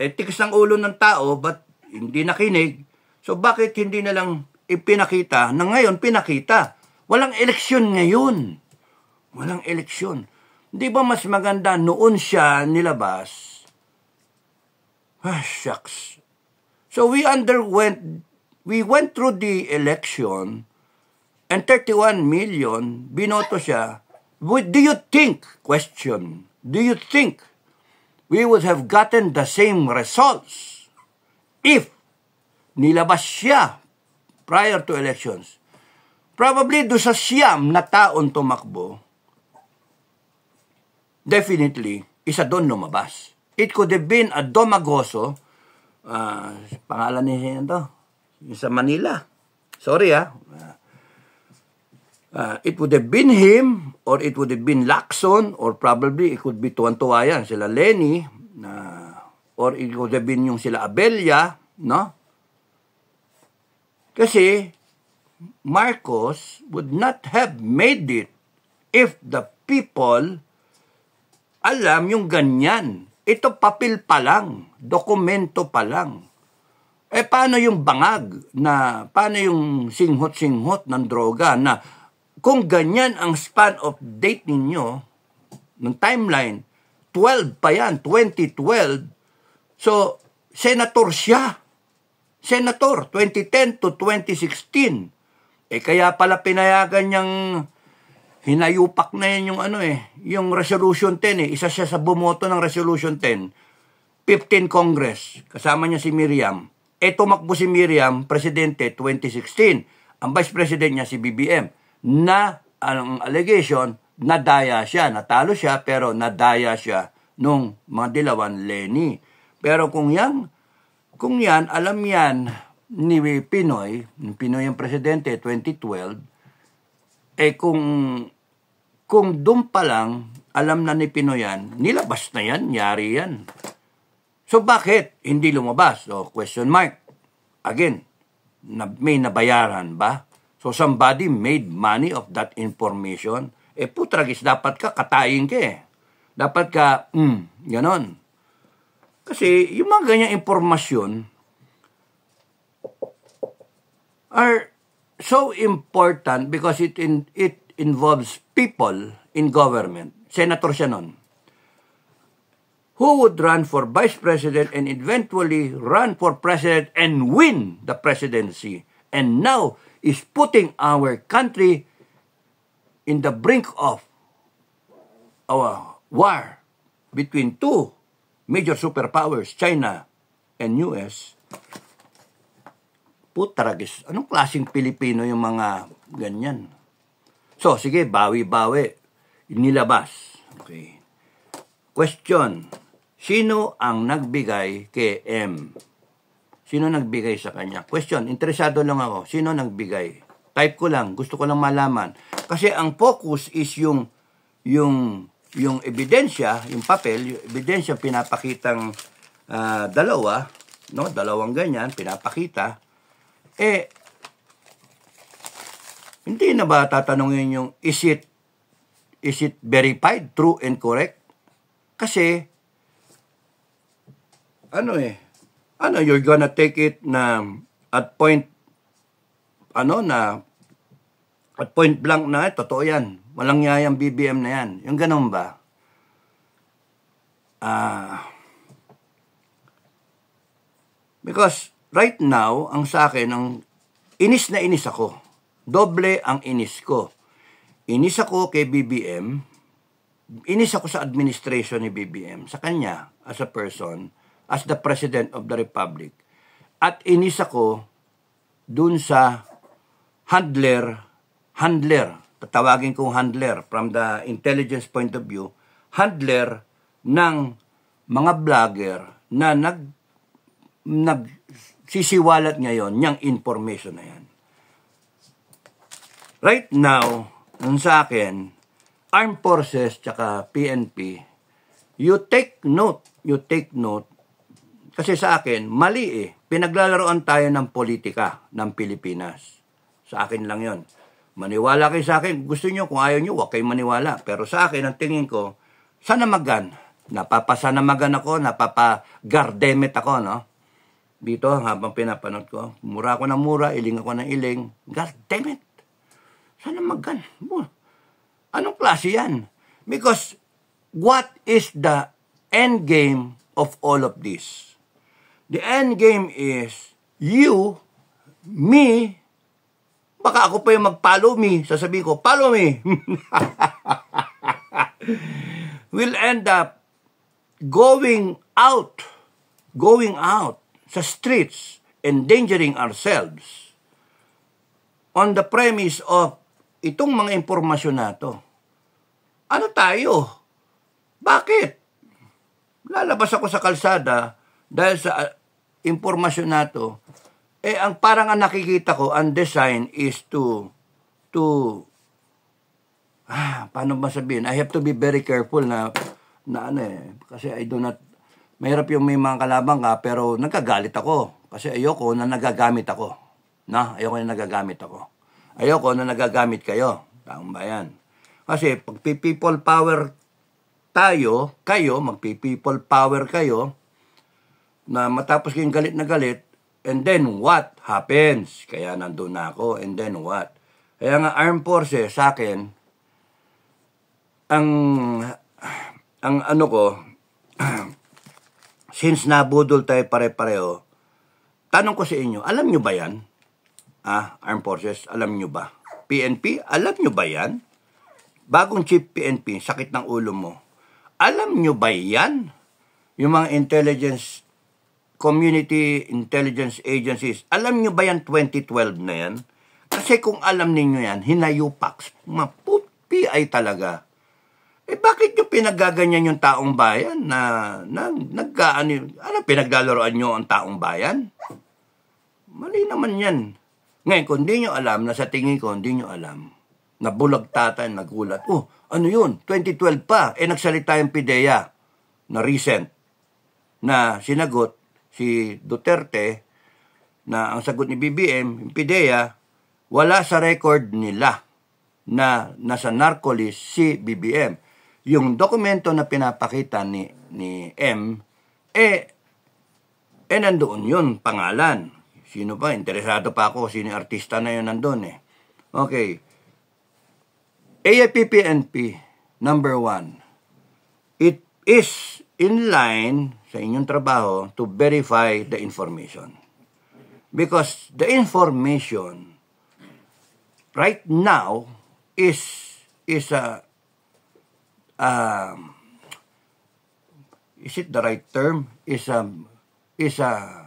[SPEAKER 1] Eh, tikas ang ulo ng tao, but hindi nakinig. So, bakit hindi na lang ipinakita na ngayon pinakita? Walang eleksyon ngayon. Walang eleksyon. Di ba mas maganda noon siya nilabas? Ah, shucks. So we underwent, we went through the election and 31 million, binoto siya. Do you think, question, do you think we would have gotten the same results if nilabas siya prior to elections. Probably do sa siyam na taon tumakbo, definitely, isa doon lumabas. It could have been a Domagoso, uh, ah, pangalan niya yan to, sa Manila. Sorry ah, uh, uh, it would have been him or it would have been Lacson or probably it could be tuwan yan, sila Lenny na uh, or it would have been yung sila Abella, no? Kasi Marcos would not have made it if the people alam yung ganyan. Ito papel pa lang, dokumento pa lang. Eh paano yung bangag na paano yung singhot-singhot ng droga na kung ganyan ang span of date ninyo, ng timeline, 12 pa yan, 2012. So, senator siya. Senator, 2010 to 2016. Eh, kaya pala pinayagan niyang hinayupak na yan yung ano eh, yung Resolution 10 eh. Isa siya sa bumoto ng Resolution 10. 15 Congress. Kasama niya si Miriam. Eh, tumakbo si Miriam, presidente, 2016. Ang vice president niya si BBM na ang allegation nadaya siya, natalo siya pero nadaya siya nung mga dilawan Lenny. Pero kung yan, kung yan, alam yan ni Pinoy, Pinoy ang presidente 2012, eh kung kung doon pa lang, alam na ni Pinoy yan, nilabas na yan, yari yan. So bakit hindi lumabas? So question mark. Again, na, may nabayaran ba? So somebody made money of that information. Eh putragis, dapat ka katayin ka eh. Dapat ka, mm, ganon. Kasi yung mga ganyang impormasyon are so important because it in, it involves people in government. Senator siya nun. Who would run for vice president and eventually run for president and win the presidency. And now, is putting our country in the brink of our war between two major superpowers, China and US. Putragis, anong klaseng Pilipino yung mga ganyan? So, sige, bawi-bawi, nilabas. Okay. Question, sino ang nagbigay kay M? Sino nagbigay sa kanya? Question, interesado lang ako. Sino nagbigay? Type ko lang, gusto ko lang malaman. Kasi ang focus is yung yung yung ebidensya, yung papel, yung ebidensya pinapakitang uh, dalawa, no? Dalawang ganyan pinapakita. Eh hindi na ba tatanungin yung is it is it verified, true and correct? Kasi ano eh ano, you're gonna take it na at point, ano, na at point blank na, eh, totoo yan. Walang yayang BBM na yan. Yung ganun ba? Ah... Uh, because right now, ang sa akin, ang inis na inis ako. Doble ang inis ko. Inis ako kay BBM. Inis ako sa administration ni BBM. Sa kanya, as a person as the President of the Republic. At inis ako dun sa handler, handler, tatawagin kong handler from the intelligence point of view, handler ng mga vlogger na nag nag nagsisiwalat ngayon niyang information na yan. Right now, nun sa akin, Armed Forces tsaka PNP, you take note, you take note kasi sa akin, mali eh. Pinaglalaroan tayo ng politika ng Pilipinas. Sa akin lang yon. Maniwala kayo sa akin. Gusto nyo, kung ayaw nyo, huwag kayo maniwala. Pero sa akin, ang tingin ko, sana magan. magan ako, napapagardemet ako, no? Dito, habang pinapanood ko, mura ako ng mura, iling ako ng iling. God Sana magan. Anong klase yan? Because what is the end game of all of this? The end game is you, me, baka ako pa yung mag-follow me. Sasabihin ko, follow me. we'll end up going out, going out sa streets, endangering ourselves on the premise of itong mga impormasyon na to. Ano tayo? Bakit? Lalabas ako sa kalsada dahil sa impormasyon na to, eh ang parang ang nakikita ko, ang design is to to ah, paano ba sabihin? I have to be very careful na na ano eh, kasi I do not mahirap yung may mga kalabang ka pero nagkagalit ako kasi ayoko na nagagamit ako. Na, ayoko na nagagamit ako. Ayoko na nagagamit kayo. Tama ba yan? Kasi pag people power tayo, kayo, magpi-people power kayo, na matapos yung galit na galit, and then what happens? Kaya nandun na ako, and then what? Kaya nga armed forces sa akin, ang ang ano ko, since nabudol tayo pare-pareho, tanong ko sa inyo, alam nyo ba yan? Ah, Armed Forces, alam nyo ba? PNP, alam nyo ba yan? Bagong chief PNP, sakit ng ulo mo. Alam nyo ba yan? Yung mga intelligence community intelligence agencies. Alam nyo ba yan 2012 na yan? Kasi kung alam ninyo yan, hinayupax, maputi ay talaga. Eh bakit nyo pinagaganyan yung taong bayan na, na nagkaano, ano pinaglalaroan nyo ang taong bayan? Mali naman yan. Ngayon, kung di nyo alam, na sa tingin ko, hindi nyo alam. Nabulag tatay, nagulat. Oh, ano yun? 2012 pa. Eh, nagsalita yung PIDEA na recent na sinagot si Duterte na ang sagot ni BBM, yung PIDEA, wala sa record nila na nasa narco list si BBM. Yung dokumento na pinapakita ni, ni M, eh, eh nandoon yun, pangalan. Sino pa? Interesado pa ako. Sino artista na yun nandoon eh. Okay. AIPPNP, number one, it is in line sa inyong trabaho to verify the information. Because the information right now is is a um, is it the right term? Is um is a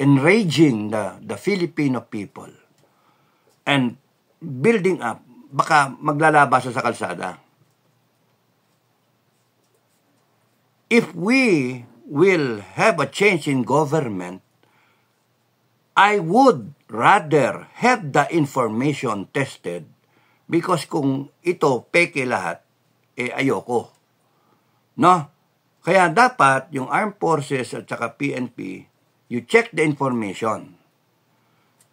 [SPEAKER 1] enraging the the Filipino people and building up baka maglalabas sa kalsada. If we will have a change in government, I would rather have the information tested because kung ito peke lahat, eh ayoko. No? Kaya dapat yung armed forces at saka PNP, you check the information.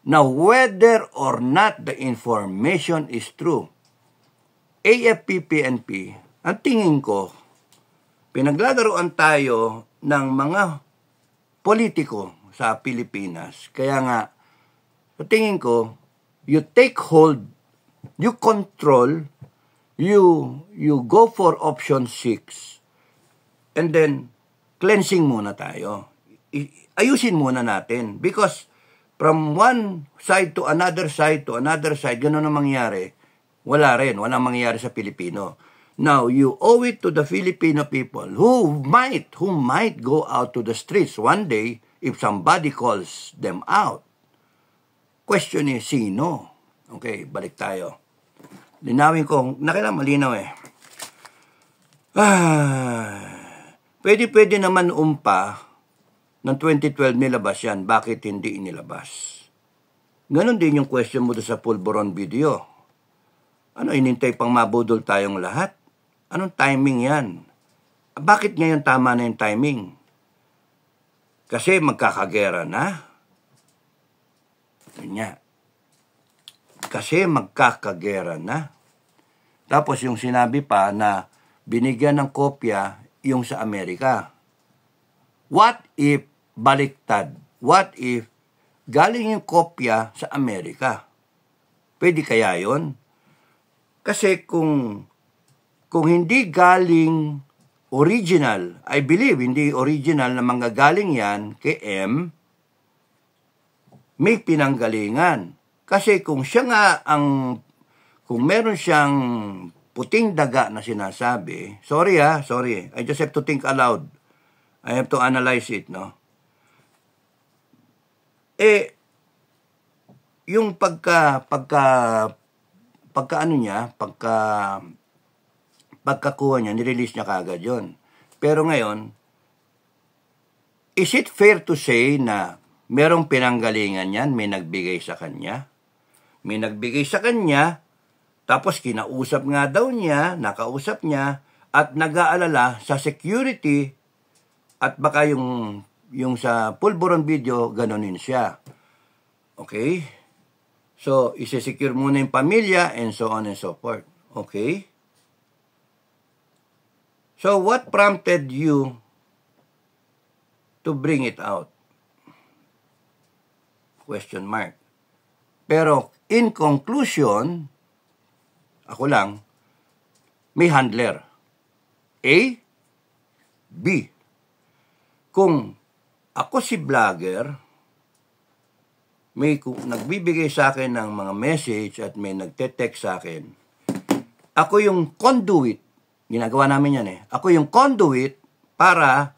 [SPEAKER 1] Now, whether or not the information is true, AFP-PNP, ang tingin ko, pinaglalaroan tayo ng mga politiko sa Pilipinas. Kaya nga, sa tingin ko, you take hold, you control, you you go for option 6. And then cleansing muna tayo. ayusin muna natin because from one side to another side to another side, ganun ang mangyari. Wala rin, walang mangyayari sa Pilipino. Now, you owe it to the Filipino people who might, who might go out to the streets one day if somebody calls them out. Question is, sino? Okay, balik tayo. Linawin ko, nakailan malinaw eh. Ah, pwede-pwede naman umpa ng 2012 nilabas yan, bakit hindi inilabas? Ganon din yung question mo sa Pulboron video. Ano, inintay pang mabudol tayong lahat? Anong timing yan? Bakit ngayon tama na yung timing? Kasi magkakagera na. Yun niya. Kasi magkakagera na. Tapos yung sinabi pa na binigyan ng kopya yung sa Amerika. What if baliktad? What if galing yung kopya sa Amerika? Pwede kaya yon? Kasi kung kung hindi galing original, I believe hindi original na manggagaling yan kay M, may pinanggalingan. Kasi kung siya nga ang, kung meron siyang puting daga na sinasabi, sorry ha, sorry, I just have to think aloud. I have to analyze it, no? Eh, yung pagka, pagka, pagka ano niya, pagka pagkakuha niya, nirelease niya kagad yon. Pero ngayon, is it fair to say na merong pinanggalingan yan, may nagbigay sa kanya? May nagbigay sa kanya, tapos kinausap nga daw niya, nakausap niya, at nag-aalala sa security at baka yung yung sa pulburon video, ganunin siya. Okay? So, isi-secure muna yung pamilya and so on and so forth. Okay? So what prompted you to bring it out? Question mark. Pero in conclusion, ako lang, may handler. A, B. Kung ako si vlogger, may nagbibigay sa akin ng mga message at may nagte-text sa akin. Ako yung conduit Ginagawa namin yan eh. Ako yung conduit para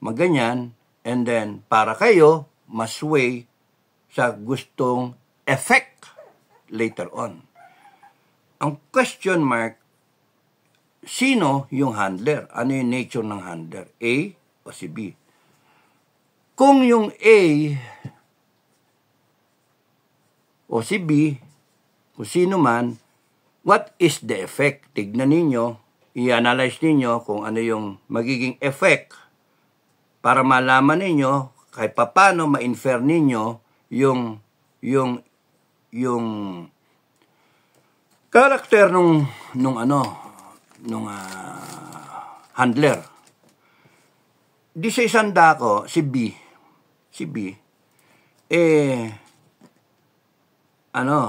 [SPEAKER 1] maganyan and then para kayo masway sa gustong effect later on. Ang question mark, sino yung handler? Ano yung nature ng handler? A o si B? Kung yung A o si B, kung sino man, what is the effect? Tignan ninyo i-analyze ninyo kung ano yung magiging effect para malaman ninyo kay paano ma-infer ninyo yung yung yung karakter nung nung ano nung uh, handler. Di sa isang dako si B si B eh ano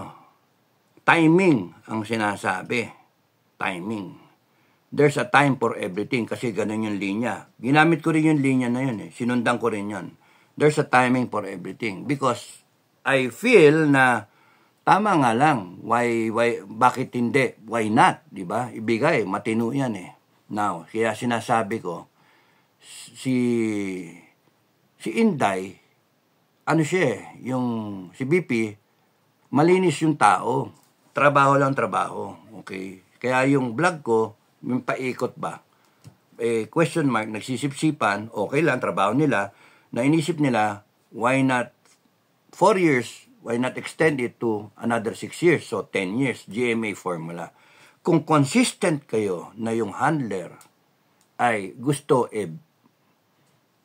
[SPEAKER 1] timing ang sinasabi timing there's a time for everything kasi ganun yung linya. Ginamit ko rin yung linya na yun eh. Sinundan ko rin yun. There's a timing for everything because I feel na tama nga lang. Why, why, bakit hindi? Why not? ba diba? Ibigay, matino yan eh. Now, kaya sinasabi ko, si, si Inday, ano siya eh, yung, si BP, malinis yung tao. Trabaho lang trabaho. Okay? Kaya yung vlog ko, yung paikot ba? Eh, question mark, nagsisipsipan, okay lang, trabaho nila, na inisip nila, why not 4 years, why not extend it to another 6 years, so 10 years, GMA formula. Kung consistent kayo na yung handler ay gusto eh,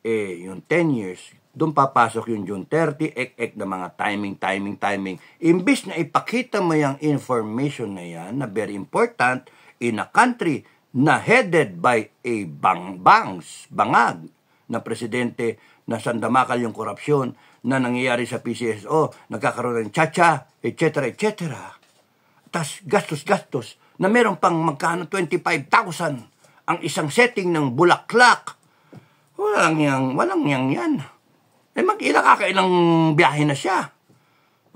[SPEAKER 1] eh, yung 10 years, doon papasok yung June 30, ek-ek na mga timing, timing, timing. Imbis na ipakita mo yung information na yan na very important in a country na headed by a bang bangs, bangag na presidente na sandamakal yung korupsyon na nangyayari sa PCSO, nagkakaroon ng chacha, etc., etc. Tapos gastos-gastos na meron pang magkano 25,000 ang isang setting ng bulaklak. Walang yang, walang yang yan. Eh mag-ilang kakailang biyahe na siya.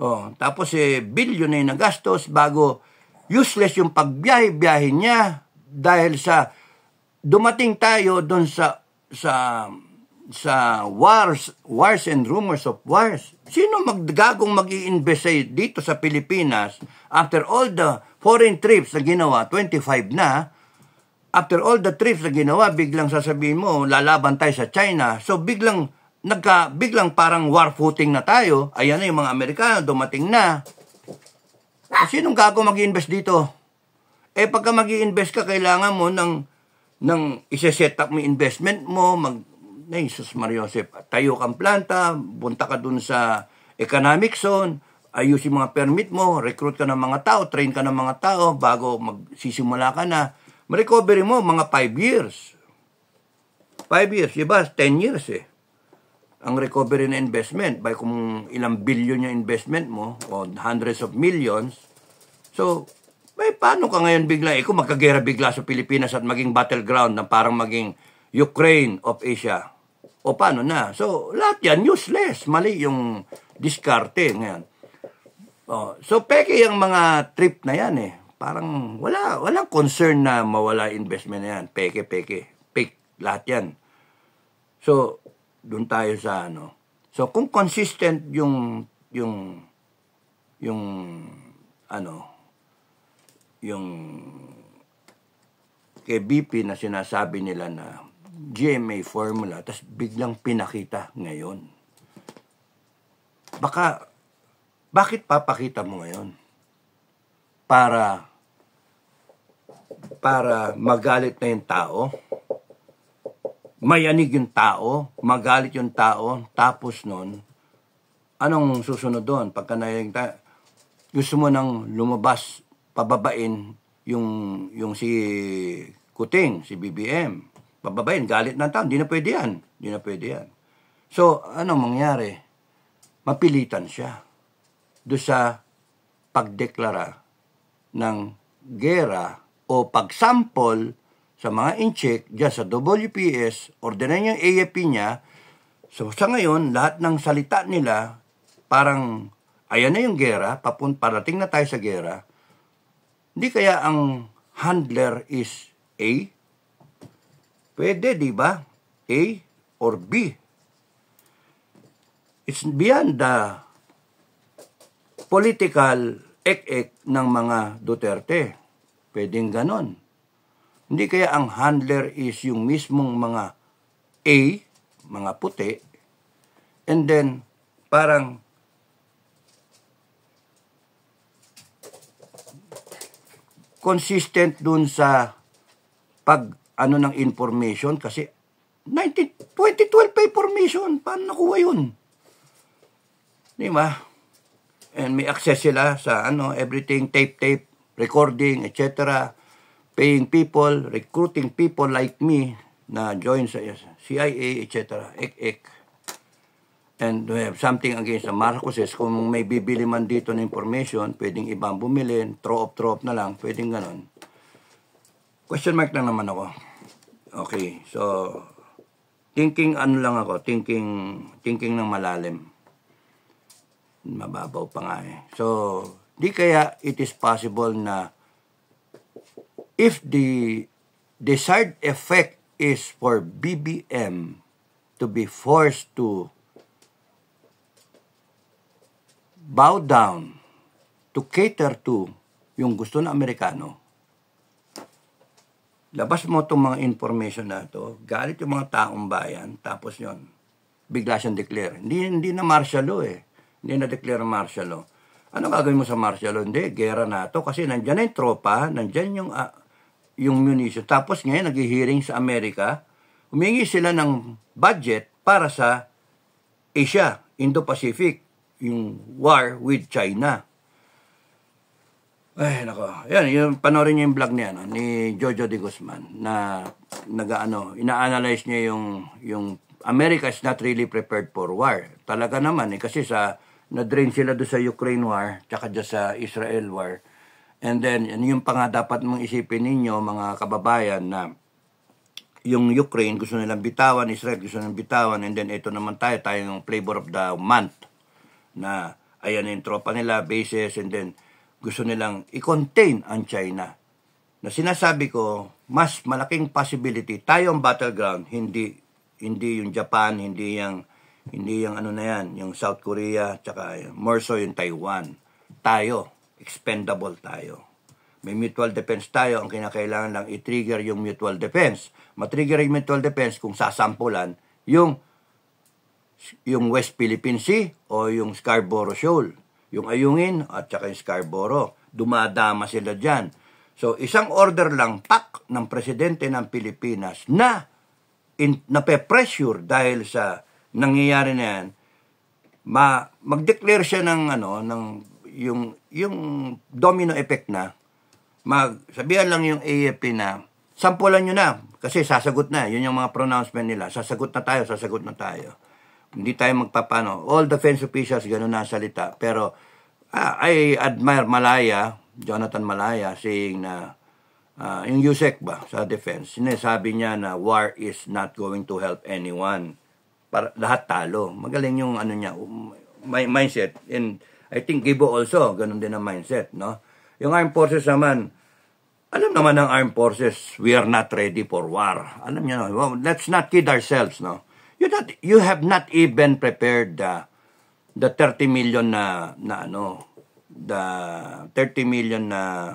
[SPEAKER 1] Oh, tapos eh, bilyon na yung nagastos bago useless yung pagbiyahe-biyahe niya dahil sa dumating tayo doon sa sa sa wars, wars and rumors of wars. Sino maggagong mag invest dito sa Pilipinas after all the foreign trips na ginawa, 25 na, after all the trips na ginawa, biglang sasabihin mo, lalaban tayo sa China. So biglang nagka biglang parang war footing na tayo, ayan na yung mga Amerikano, dumating na. Sinong gago mag-invest dito? Eh pagka mag invest ka, kailangan mo ng, ng iseset up mo investment mo, mag, na Jesus Mariosep, tayo kang planta, bunta ka dun sa economic zone, ayusin mga permit mo, recruit ka ng mga tao, train ka ng mga tao, bago magsisimula ka na, recovery mo mga 5 years. 5 years, iba 10 years eh ang recovery na investment by kung ilang billion yung investment mo o hundreds of millions. So, may paano ka ngayon bigla? Eh, kung magkagera bigla sa Pilipinas at maging battleground na parang maging Ukraine of Asia. O paano na? So, lahat yan useless. Mali yung diskarte ngayon. Oh, so, peke yung mga trip na yan eh. Parang wala, walang concern na mawala investment na yan. Peke, peke. Fake. Lahat yan. So, doon tayo sa ano. So kung consistent yung yung yung ano yung kay BP na sinasabi nila na GMA formula tapos biglang pinakita ngayon. Baka bakit papakita mo ngayon? Para para magalit na yung tao? mayanig yung tao, magalit yung tao, tapos nun, anong susunod doon? Pagka nayanig tayo, gusto mo nang lumabas, pababain yung, yung si Kuting, si BBM. Pababain, galit ng tao. Hindi na pwede yan. Hindi na pwede yan. So, anong mangyari? Mapilitan siya do sa pagdeklara ng gera o pagsampol sa mga incheck dyan sa WPS, ordinan yung AFP niya. So sa ngayon, lahat ng salita nila, parang ayan na yung gera, papun, parating na tayo sa gera. Hindi kaya ang handler is A? Pwede, di ba? A or B? It's beyond the political ek-ek ng mga Duterte. Pwedeng ganon. Hindi kaya ang handler is yung mismong mga A, mga puti, and then parang consistent dun sa pag ano ng information kasi 90, 2012 pa information paano nakuha yun di ba and may access sila sa ano everything tape tape recording etc paying people, recruiting people like me na join sa CIA, etc. Ek, ek. And we have something against the Marcoses. Kung may bibili man dito ng information, pwedeng ibang bumili, throw up, throw up na lang, pwedeng ganun. Question mark lang naman ako. Okay, so thinking ano lang ako, thinking thinking ng malalim. Mababaw pa nga eh. So, di kaya it is possible na if the desired effect is for BBM to be forced to bow down to cater to yung gusto ng Amerikano, labas mo itong mga information na to, galit yung mga taong bayan, tapos yon bigla siyang declare. Hindi, hindi na martial law eh. Hindi na declare martial law. Ano gagawin mo sa martial law? Hindi, gera na to kasi nandiyan na yung tropa, nandiyan yung uh, yung munisyo. Tapos ngayon, nag-hearing sa Amerika, humingi sila ng budget para sa Asia, Indo-Pacific, yung war with China. Eh, nako. Yan, yung panoorin niyo yung vlog niya no, ni Jojo De Guzman na nagaano, ina-analyze niya yung yung America is not really prepared for war. Talaga naman eh kasi sa na-drain sila do sa Ukraine war, tsaka do sa Israel war And then, yung pa nga dapat mong isipin ninyo, mga kababayan, na yung Ukraine gusto nilang bitawan, Israel gusto nilang bitawan, and then ito naman tayo, tayo yung flavor of the month na ayan yung tropa nila, bases, and then gusto nilang i-contain ang China. Na sinasabi ko, mas malaking possibility, tayo ang battleground, hindi hindi yung Japan, hindi yung hindi yung ano na yan, yung South Korea, tsaka more so yung Taiwan. Tayo, expendable tayo. May mutual defense tayo, ang kinakailangan lang i-trigger yung mutual defense. Matrigger yung mutual defense kung sasampulan yung yung West Philippine Sea o yung Scarborough Shoal. Yung Ayungin at saka yung Scarborough. Dumadama sila dyan. So, isang order lang, pak, ng presidente ng Pilipinas na in, nape-pressure dahil sa nangyayari na yan, ma, mag-declare siya ng, ano, ng yung yung domino effect na, mag, sabihan lang yung AFP na, sampulan nyo na, kasi sasagot na, yun yung mga pronouncement nila, sasagot na tayo, sasagot na tayo. Hindi tayo magpapano. All defense officials, ganun na salita. Pero, uh, I admire Malaya, Jonathan Malaya, saying na, uh, yung USEC ba, sa defense, sinasabi niya na war is not going to help anyone. Para, lahat talo. Magaling yung ano niya, um, my mindset. And I think Gibo also, ganun din ang mindset, no? Yung armed forces naman, alam naman ng armed forces, we are not ready for war. Alam niyo, no? well, let's not kid ourselves, no? You not you have not even prepared the the 30 million na na ano, the 30 million na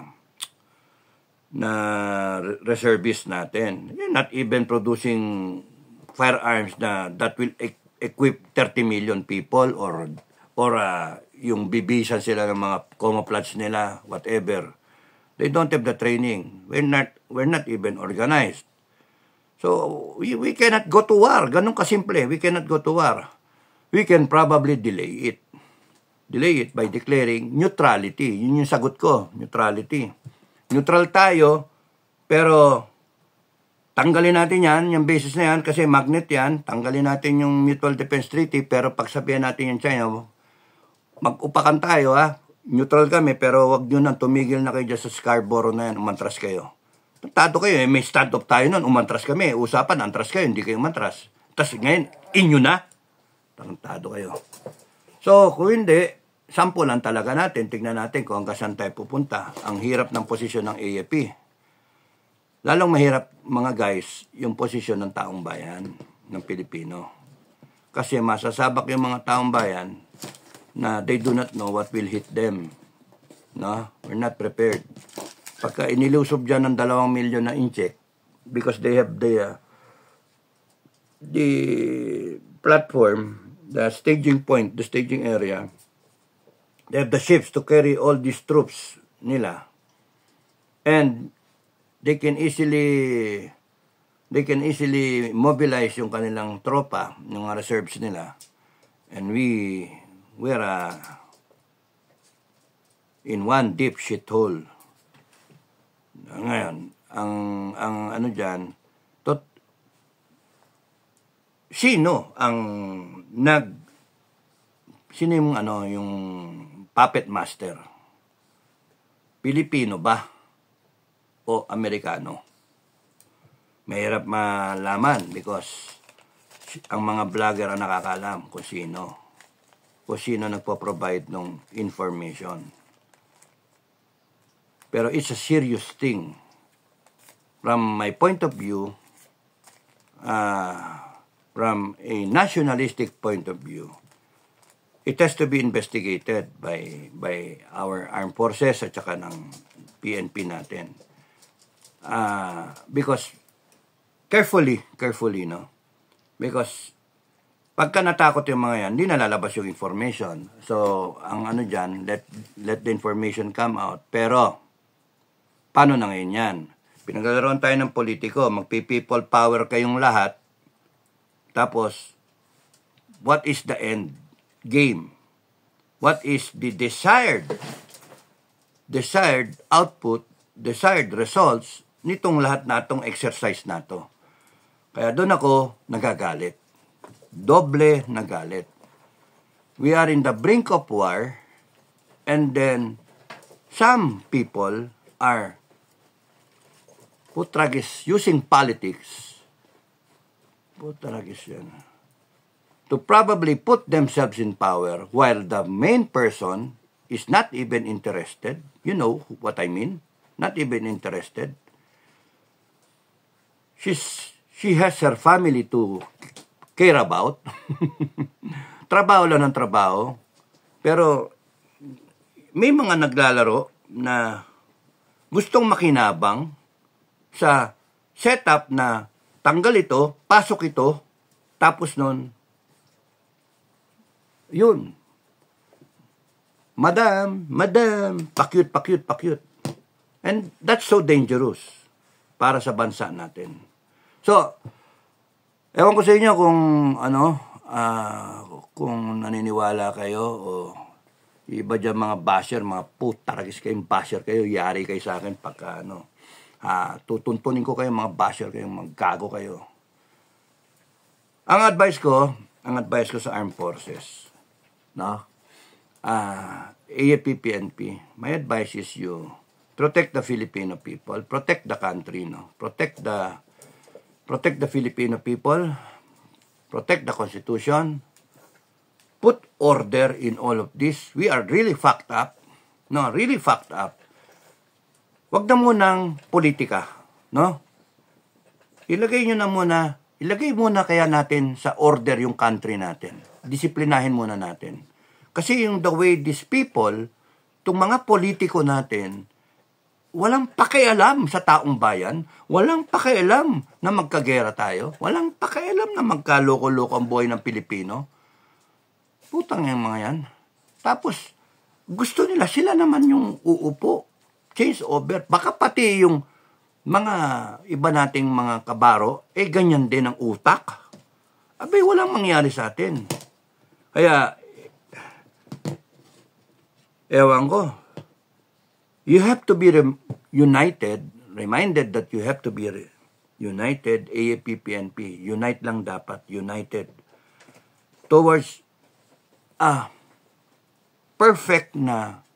[SPEAKER 1] na reservist natin. You're not even producing firearms na that will e-, equip 30 million people or or uh, yung bibisan sila ng mga camouflage nila, whatever. They don't have the training. We're not, we're not even organized. So, we, we cannot go to war. Ganun kasimple. We cannot go to war. We can probably delay it. Delay it by declaring neutrality. Yun yung sagot ko, neutrality. Neutral tayo, pero tanggalin natin yan, yung basis na yan, kasi magnet yan, tanggalin natin yung mutual defense treaty, pero pagsabihan natin yung China, mag-upakan tayo ha. Neutral kami pero wag nyo nang tumigil na kayo dyan sa Scarborough na yan. Umantras kayo. Tantado kayo eh. May stand-up tayo nun. Umantras kami. Usapan, antras kayo. Hindi kayo umantras. Tapos ngayon, inyo na. Tantado kayo. So, kung hindi, sample lang talaga natin. Tingnan natin kung hanggang saan tayo pupunta. Ang hirap ng posisyon ng AFP. Lalong mahirap, mga guys, yung posisyon ng taong bayan ng Pilipino. Kasi masasabak yung mga taong bayan na they do not know what will hit them. No? We're not prepared. Pagka inilusob dyan ng dalawang milyon na incheck, because they have the, uh, the platform, the staging point, the staging area, they have the ships to carry all these troops nila. And they can easily they can easily mobilize yung kanilang tropa, yung reserves nila. And we where uh, in one deep shit hole. Ngayon, ang, ang ano diyan tot, sino ang nag, sino yung ano, yung puppet master? Pilipino ba? O Amerikano? Mahirap malaman because ang mga vlogger ang nakakalam kung sino kung sino nagpo-provide ng information. Pero it's a serious thing. From my point of view, uh, from a nationalistic point of view, it has to be investigated by by our armed forces at saka ng PNP natin. Uh, because carefully, carefully, no? Because Pagka natakot yung mga yan, hindi nalalabas yung information. So, ang ano dyan, let, let the information come out. Pero, paano na ngayon yan? Pinaglalaroan tayo ng politiko, magpi-people power kayong lahat. Tapos, what is the end game? What is the desired desired output, desired results nitong lahat natong exercise na to. Kaya doon ako nagagalit doble na galit. We are in the brink of war and then some people are putrag is using politics putrag is yan to probably put themselves in power while the main person is not even interested you know what i mean not even interested she's she has her family to care about. trabaho lang ng trabaho. Pero may mga naglalaro na gustong makinabang sa setup na tanggal ito, pasok ito, tapos nun, yun. Madam, madam, pakyut, pakyut, pakyut. And that's so dangerous para sa bansa natin. So, Ewan ko sa inyo kung ano, uh, kung naniniwala kayo o iba dyan mga basher, mga putaragis kayong basher kayo, yari kayo sa akin pagka ano, uh, tutuntunin ko kayo mga basher kayo, mga gago kayo. Ang advice ko, ang advice ko sa armed forces, no? Uh, ah, AFP, PNP, my advice is you protect the Filipino people, protect the country, no? Protect the protect the Filipino people, protect the Constitution, put order in all of this. We are really fucked up. No, really fucked up. Wag na munang politika, no? Ilagay nyo na muna, ilagay muna kaya natin sa order yung country natin. Disiplinahin muna natin. Kasi yung the way these people, itong mga politiko natin, walang pakialam sa taong bayan, walang pakialam na magkagera tayo, walang pakialam na magkaloko-loko ang buhay ng Pilipino. Putang yung mga yan. Tapos, gusto nila, sila naman yung uupo. Change over. Baka pati yung mga iba nating mga kabaro, eh ganyan din ang utak. Abay, walang mangyari sa atin. Kaya, ewan ko, You have to be rem- united, reminded that you have to be re- united, AAP, PNP, unite lang dapat, united, towards a perfect na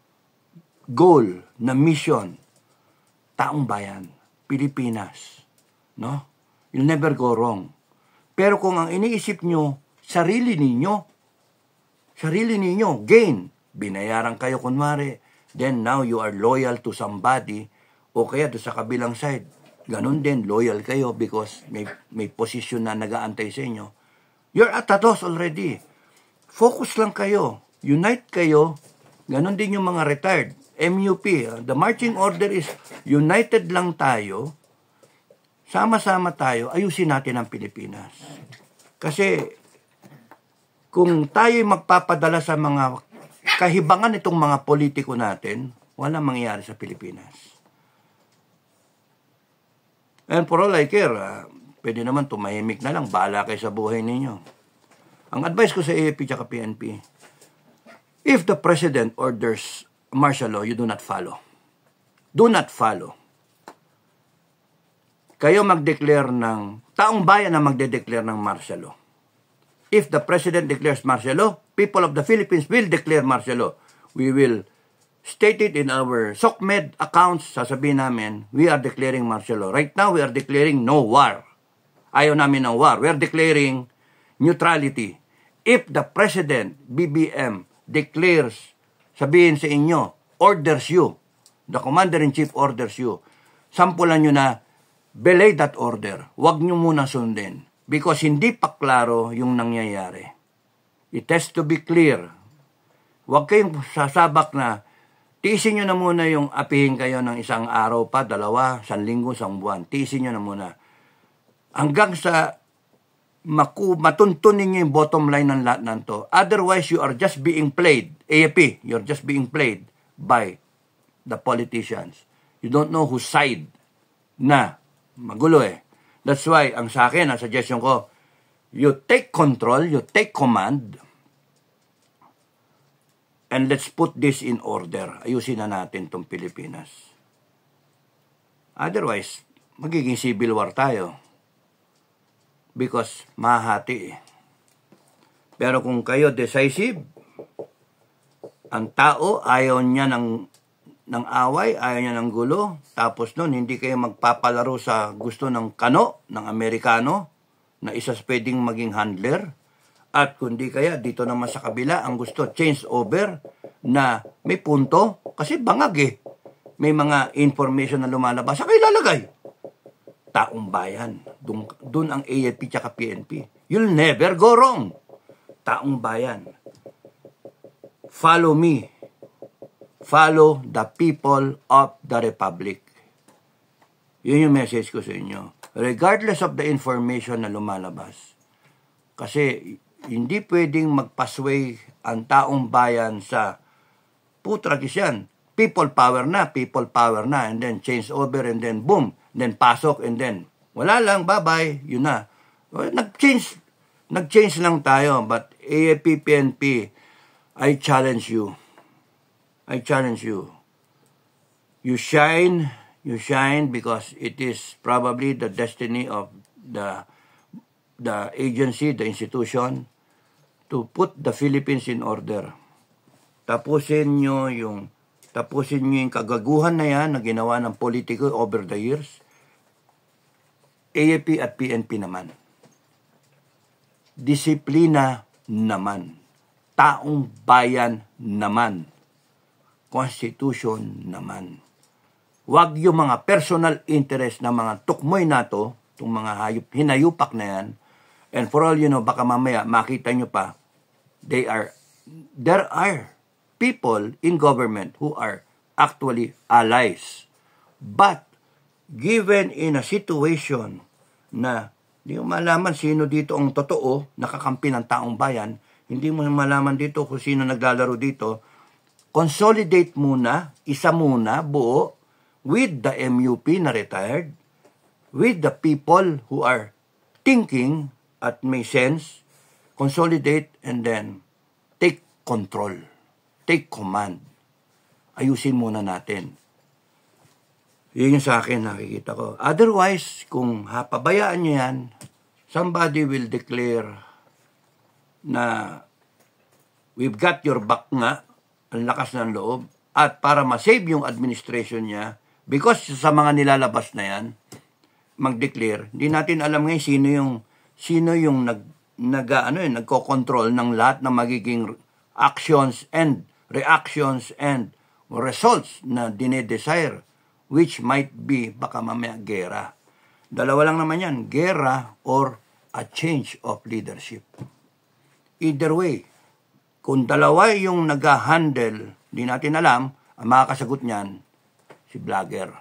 [SPEAKER 1] goal, na mission, taong bayan, Pilipinas. No? You'll never go wrong. Pero kung ang iniisip nyo, sarili ninyo, sarili ninyo, gain, binayaran kayo kunwari, Then now you are loyal to somebody o kaya do sa kabilang side. Ganun din, loyal kayo because may, may position na nagaantay sa inyo. You're at a loss already. Focus lang kayo. Unite kayo. Ganun din yung mga retired. MUP, ah, the marching order is united lang tayo. Sama-sama tayo, ayusin natin ang Pilipinas. Kasi kung tayo magpapadala sa mga kahibangan itong mga politiko natin, wala mangyayari sa Pilipinas. And for all I care, uh, pwede naman tumahimik na lang, bala kayo sa buhay ninyo. Ang advice ko sa AFP at PNP, if the president orders martial law, you do not follow. Do not follow. Kayo mag-declare ng, taong bayan na magde-declare ng martial law. If the president declares martial law, people of the Philippines will declare martial law. We will state it in our SOCMED accounts, sasabihin namin, we are declaring martial law. Right now, we are declaring no war. Ayaw namin ng war. We are declaring neutrality. If the President, BBM, declares, sabihin sa inyo, orders you, the Commander-in-Chief orders you, sampulan nyo na, belay that order. Huwag nyo muna sundin. Because hindi pa klaro yung nangyayari. It has to be clear. Huwag kayong sasabak na tiisin nyo na muna yung apihin kayo ng isang araw pa, dalawa, isang linggo, isang buwan. Tiisin nyo na muna. Hanggang sa maku, matuntunin nyo yung bottom line ng lahat ng Otherwise, you are just being played. AFP, you're just being played by the politicians. You don't know whose side na. Magulo eh. That's why, ang sa akin, ang suggestion ko, you take control, you take command, and let's put this in order. Ayusin na natin tong Pilipinas. Otherwise, magiging civil war tayo. Because mahati. Eh. Pero kung kayo decisive, ang tao ayaw niya ng, ng away, ayaw niya ng gulo, tapos nun hindi kayo magpapalaro sa gusto ng kano, ng Amerikano, na isa pwedeng maging handler at kundi kaya dito naman sa kabila ang gusto change over na may punto kasi bangag eh. May mga information na lumalabas sa ilalagay. Taong bayan. Dun, dun ang AFP tsaka PNP. You'll never go wrong. Taong bayan. Follow me. Follow the people of the Republic. Yun yung message ko sa inyo regardless of the information na lumalabas. Kasi hindi pwedeng magpasway ang taong bayan sa putragis yan. People power na, people power na, and then change over, and then boom, and then pasok, and then wala lang, bye-bye, yun na. Nag-change, nag-change lang tayo, but AFP, PNP, I challenge you. I challenge you. You shine you shine because it is probably the destiny of the the agency, the institution to put the Philippines in order. Tapusin nyo yung tapusin nyo yung kagaguhan na yan na ginawa ng politiko over the years. AAP at PNP naman. Disiplina naman. Taong bayan naman. Constitution naman wag yung mga personal interest ng mga tukmoy na to, itong mga hayop, hinayupak na yan, and for all you know, baka mamaya makita nyo pa, they are, there are people in government who are actually allies. But, given in a situation na hindi mo malaman sino dito ang totoo, nakakampi ng taong bayan, hindi mo malaman dito kung sino naglalaro dito, consolidate muna, isa muna, buo, with the MUP na retired, with the people who are thinking at may sense, consolidate and then take control, take command. Ayusin muna natin. Yun yung sa akin nakikita ko. Otherwise, kung hapabayaan nyo yan, somebody will declare na we've got your back nga, ang lakas ng loob, at para ma-save yung administration niya, Because sa mga nilalabas na yan, mag-declare, hindi natin alam ngayon sino yung, sino yung nag, nag, ano yun, nagko-control ng lahat ng magiging actions and reactions and results na dine-desire which might be baka mamaya gera. Dalawa lang naman yan, gera or a change of leadership. Either way, kung dalawa yung nag-handle, di natin alam, ang makakasagot niyan, si vlogger.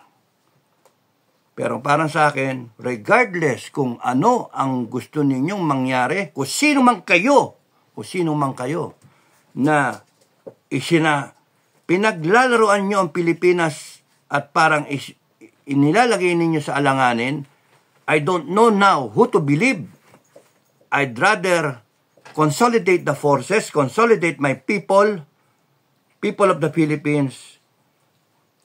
[SPEAKER 1] Pero para sa akin, regardless kung ano ang gusto ninyong mangyari, kung sino man kayo, o sino man kayo, na isina, pinaglalaroan nyo ang Pilipinas at parang is, inilalagay ninyo sa alanganin, I don't know now who to believe. I'd rather consolidate the forces, consolidate my people, people of the Philippines,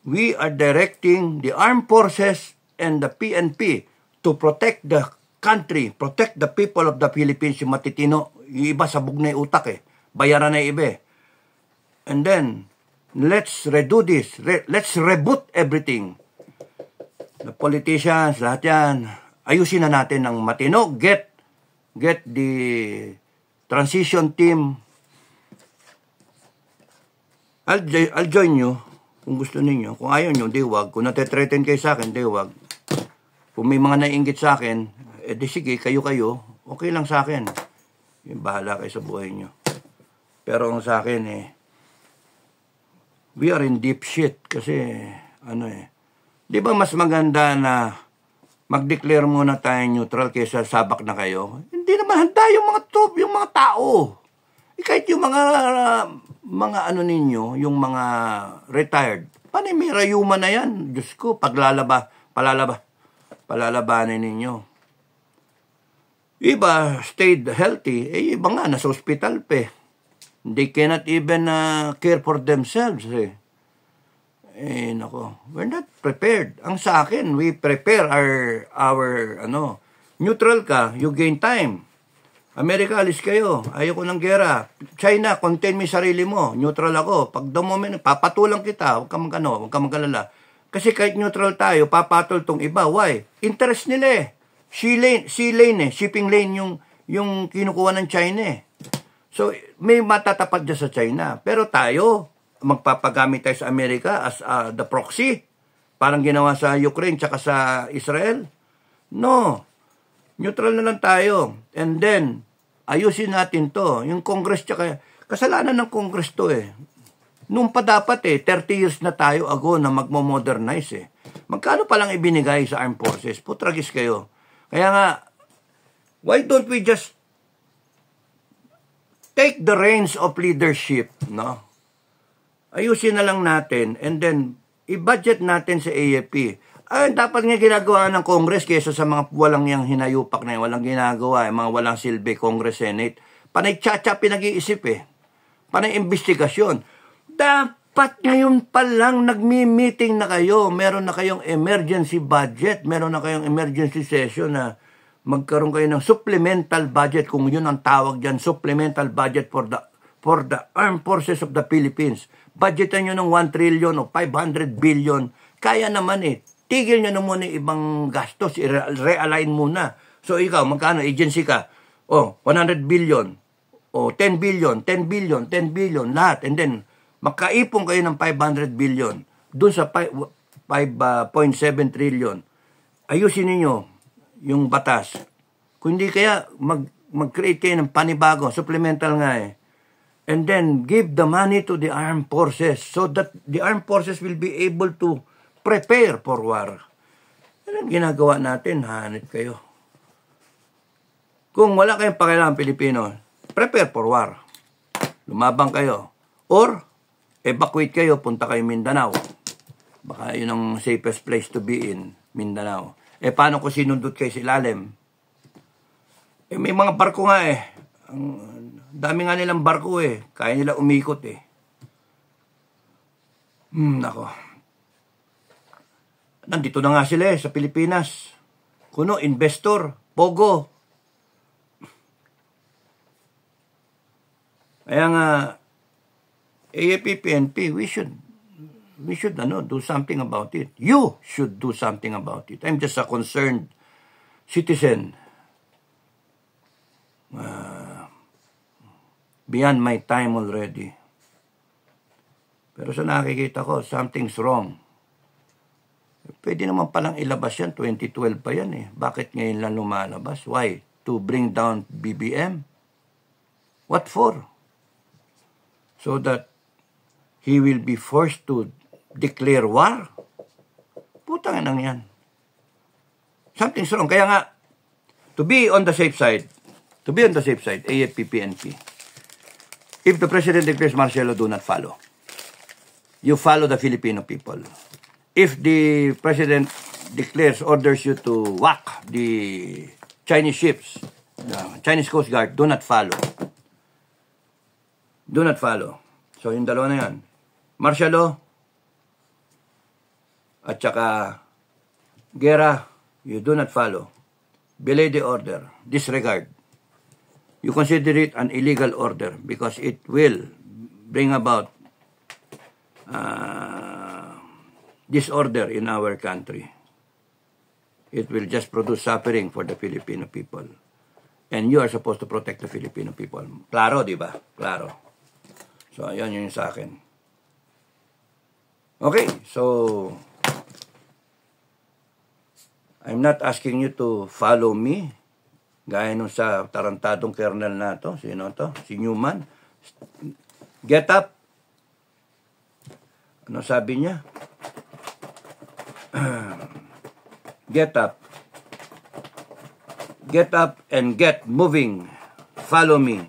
[SPEAKER 1] we are directing the armed forces and the PNP to protect the country, protect the people of the Philippines, yung matitino, yung iba sabog na yung utak eh, bayaran na iba eh. And then, let's redo this, Re let's reboot everything. The politicians, lahat yan, ayusin na natin ng matino, get, get the transition team. I'll, I'll join you. Kung gusto ninyo. Kung ayaw nyo, di wag. Kung natetreaten kayo sa akin, di wag. Kung may mga nainggit sa akin, eh di sige, kayo-kayo. Okay lang sa akin. Yung bahala kayo sa buhay nyo. Pero ang sa akin eh, we are in deep shit kasi ano eh. Di ba mas maganda na mag-declare muna tayo neutral kaysa sabak na kayo? Hindi naman handa yung mga tub, yung mga tao. Eh, kahit yung mga, mga ano ninyo, yung mga retired, paano may rayuma na yan? Diyos ko, paglalaba, palalaba, palalabanin ninyo. Iba stayed healthy, eh, iba nga, nasa hospital pe. Eh. They cannot even uh, care for themselves eh. Eh, nako, we're not prepared. Ang sa akin, we prepare our, our, ano, neutral ka, you gain time. Amerika, alis kayo. Ayoko ng gera. China, contain mo sarili mo. Neutral ako. Pag the moment, papatulang kita. Huwag ka magano, huwag ka magalala. Kasi kahit neutral tayo, papatol tong iba. Why? Interest nila eh. Sea lane, sea lane eh. Shipping lane yung, yung kinukuha ng China eh. So, may matatapat dyan sa China. Pero tayo, magpapagamit tayo sa Amerika as uh, the proxy. Parang ginawa sa Ukraine tsaka sa Israel. No. Neutral na lang tayo. And then, ayusin natin to. Yung Congress tsaka, kasalanan ng Congress to eh. Noon pa dapat eh, 30 years na tayo ago na magmo-modernize eh. Magkano palang ibinigay sa armed forces? Putragis kayo. Kaya nga, why don't we just take the reins of leadership, no? Ayusin na lang natin and then i-budget natin sa AFP. Ay, dapat nga ginagawa ng Congress kaysa sa mga walang yang hinayupak na yun, walang ginagawa, yung eh, mga walang silbi, Congress, Senate. Panay tsa-tsa pinag-iisip eh. Panay investigasyon. Dapat ngayon pa lang nagmi-meeting na kayo. Meron na kayong emergency budget. Meron na kayong emergency session na magkaroon kayo ng supplemental budget kung yun ang tawag dyan, supplemental budget for the for the armed forces of the Philippines. Budgetan nyo ng 1 trillion o 500 billion. Kaya naman eh tigil nyo na muna yung ibang gastos, i-realign muna. So ikaw, magkano agency ka? Oh, 100 billion. Oh, 10 billion, 10 billion, 10 billion, lahat. And then, magkaipon kayo ng 500 billion. Doon sa 5.7 uh, trillion. Ayusin niyo yung batas. Kundi kaya mag, mag-create kayo ng panibago, supplemental nga eh. And then give the money to the armed forces so that the armed forces will be able to prepare for war. Anong ginagawa natin? Hanip kayo. Kung wala kayong pakialam Pilipino, prepare for war. Lumabang kayo. Or, evacuate kayo, punta kayo Mindanao. Baka yun ang safest place to be in, Mindanao. Eh, paano ko sinundot kayo sa ilalim? Eh, may mga barko nga eh. Ang dami nga nilang barko eh. Kaya nila umikot eh. Hmm, nako nandito na nga sila eh, sa Pilipinas. Kuno, investor, pogo. Kaya nga, AAP, PNP, we should, we should ano, do something about it. You should do something about it. I'm just a concerned citizen. Uh, beyond my time already. Pero sa nakikita ko, something's wrong. Pwede naman palang ilabas yan, 2012 pa yan eh. Bakit ngayon lang lumalabas? Why? To bring down BBM? What for? So that he will be forced to declare war? Putang nang yan. Something's wrong. Kaya nga, to be on the safe side, to be on the safe side, AFP, PNP, if the president declares Marcelo, do not follow. You follow the Filipino people if the president declares, orders you to whack the Chinese ships, the Chinese Coast Guard, do not follow. Do not follow. So, yung dalawa na yan. Martial law at saka gera, you do not follow. Belay the order. Disregard. You consider it an illegal order because it will bring about uh, disorder in our country. It will just produce suffering for the Filipino people. And you are supposed to protect the Filipino people. Claro, di ba? Klaro. So, ayan yun sa akin. Okay, so... I'm not asking you to follow me. Gaya nung sa tarantadong kernel na to. Sino to? Si Newman. Get up. Ano sabi niya? get up. Get up and get moving. Follow me.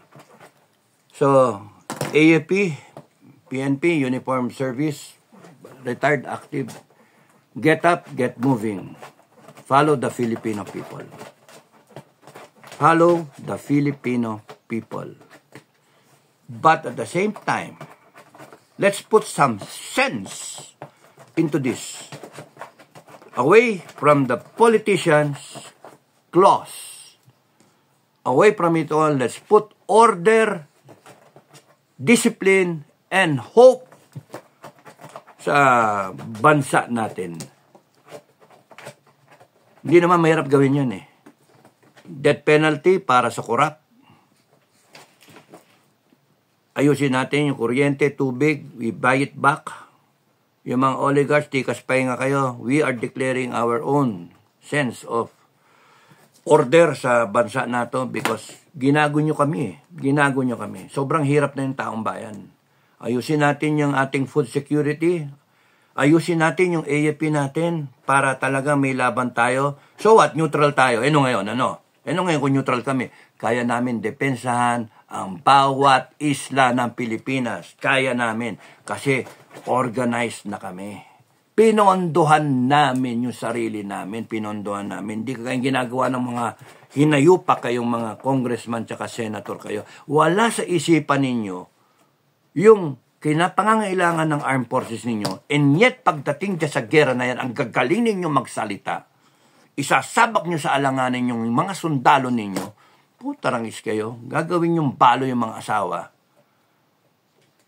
[SPEAKER 1] So, AFP, PNP, Uniform Service, retired active. Get up, get moving. Follow the Filipino people. Follow the Filipino people. But at the same time, let's put some sense into this away from the politicians' clause. Away from it all, let's put order, discipline, and hope sa bansa natin. Hindi naman mahirap gawin yun eh. Death penalty para sa korap. Ayusin natin yung kuryente, tubig, we buy it back yung mga oligarchs, di kaspay nga kayo. We are declaring our own sense of order sa bansa nato because ginago nyo kami. Eh. Ginago nyo kami. Sobrang hirap na yung taong bayan. Ayusin natin yung ating food security. Ayusin natin yung AFP natin para talaga may laban tayo. So what? Neutral tayo. Ano ngayon? Ano? Ano ngayon kung neutral kami? Kaya namin depensahan ang bawat isla ng Pilipinas. Kaya namin kasi organized na kami. Pinondohan namin yung sarili namin, pinondohan namin. Hindi kayong ginagawa ng mga hinayupa kayong mga congressman at senator kayo. Wala sa isipan ninyo yung kinapangangailangan ng armed forces ninyo. And yet, pagdating dyan sa gera na yan, ang gagaling ninyo magsalita, isasabak nyo sa alanganin yung mga sundalo ninyo, putarangis kayo. Gagawin yung balo yung mga asawa.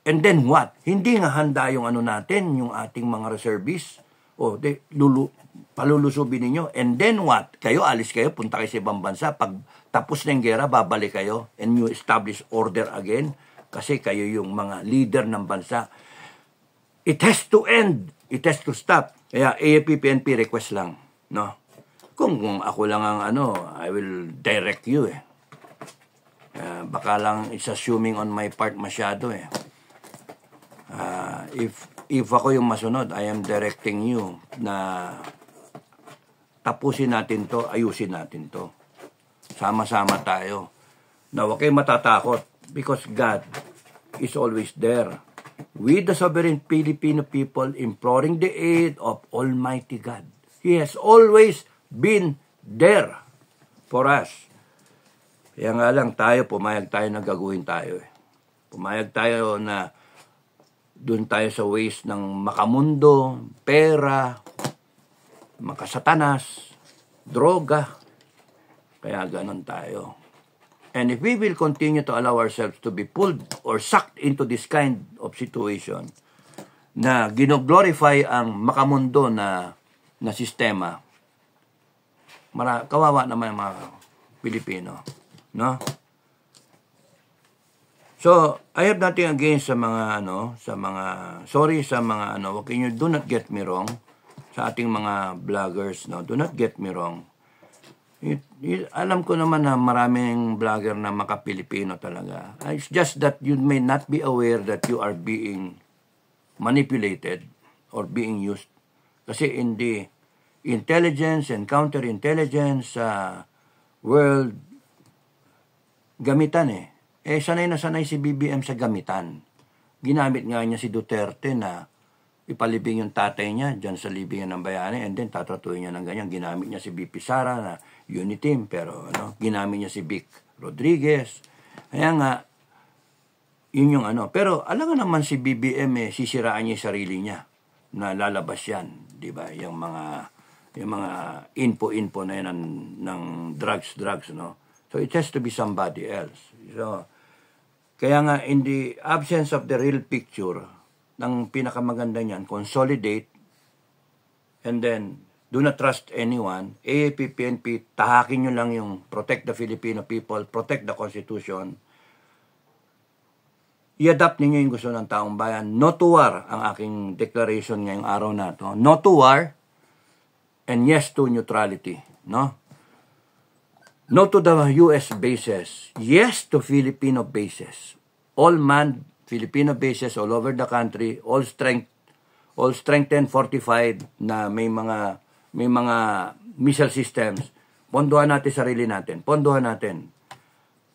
[SPEAKER 1] And then what? Hindi nga handa yung ano natin, yung ating mga reservists. O, oh, de, lulu, palulusubin ninyo. And then what? Kayo, alis kayo, punta kayo sa ibang bansa. Pag tapos na yung gera, babalik kayo. And you establish order again. Kasi kayo yung mga leader ng bansa. It has to end. It has to stop. Kaya AFP-PNP request lang. No? Kung, kung ako lang ang ano, I will direct you eh. Ah, baka lang it's assuming on my part masyado eh. Uh, if, if ako yung masunod, I am directing you na tapusin natin to, ayusin natin to. Sama-sama tayo. Na huwag kayong matatakot because God is always there with the sovereign Filipino people imploring the aid of Almighty God. He has always been there for us. Kaya nga lang tayo, pumayag tayo na gagawin tayo. Eh. Pumayag tayo na doon tayo sa ways ng makamundo, pera, makasatanas, droga. Kaya ganon tayo. And if we will continue to allow ourselves to be pulled or sucked into this kind of situation na ginoglorify ang makamundo na, na sistema, mara, kawawa naman mga Pilipino. No? So, I have nothing against sa mga ano, sa mga sorry sa mga ano, okay you do not get me wrong sa ating mga vloggers, no. Do not get me wrong. It, it, alam ko naman na maraming vlogger na makapilipino talaga. Ah, it's just that you may not be aware that you are being manipulated or being used. Kasi in the intelligence and counterintelligence uh, world, gamitan eh. Eh, sanay na sanay si BBM sa gamitan. Ginamit nga niya si Duterte na ipalibing yung tatay niya dyan sa libingan ng bayani and then tatratuhin niya ng ganyan. Ginamit niya si BP Sara na Uniteam pero ano, ginamit niya si Vic Rodriguez. Kaya nga, yun yung ano. Pero alam nga naman si BBM eh, sisiraan niya yung sarili niya na lalabas yan, di ba? Yung mga yung mga info-info na yan ng, ng drugs-drugs, no? So it has to be somebody else. So, kaya nga in the absence of the real picture, ng pinakamaganda niyan, consolidate, and then do not trust anyone. AAP, PNP, tahakin nyo lang yung protect the Filipino people, protect the Constitution. I-adapt ninyo yung gusto ng taong bayan. No to war ang aking declaration ngayong araw na to. No to war and yes to neutrality. No? no to the U.S. bases, yes to Filipino bases, all manned Filipino bases all over the country, all strength, all strengthened, fortified na may mga may mga missile systems. Ponduhan natin sarili natin. Ponduhan natin.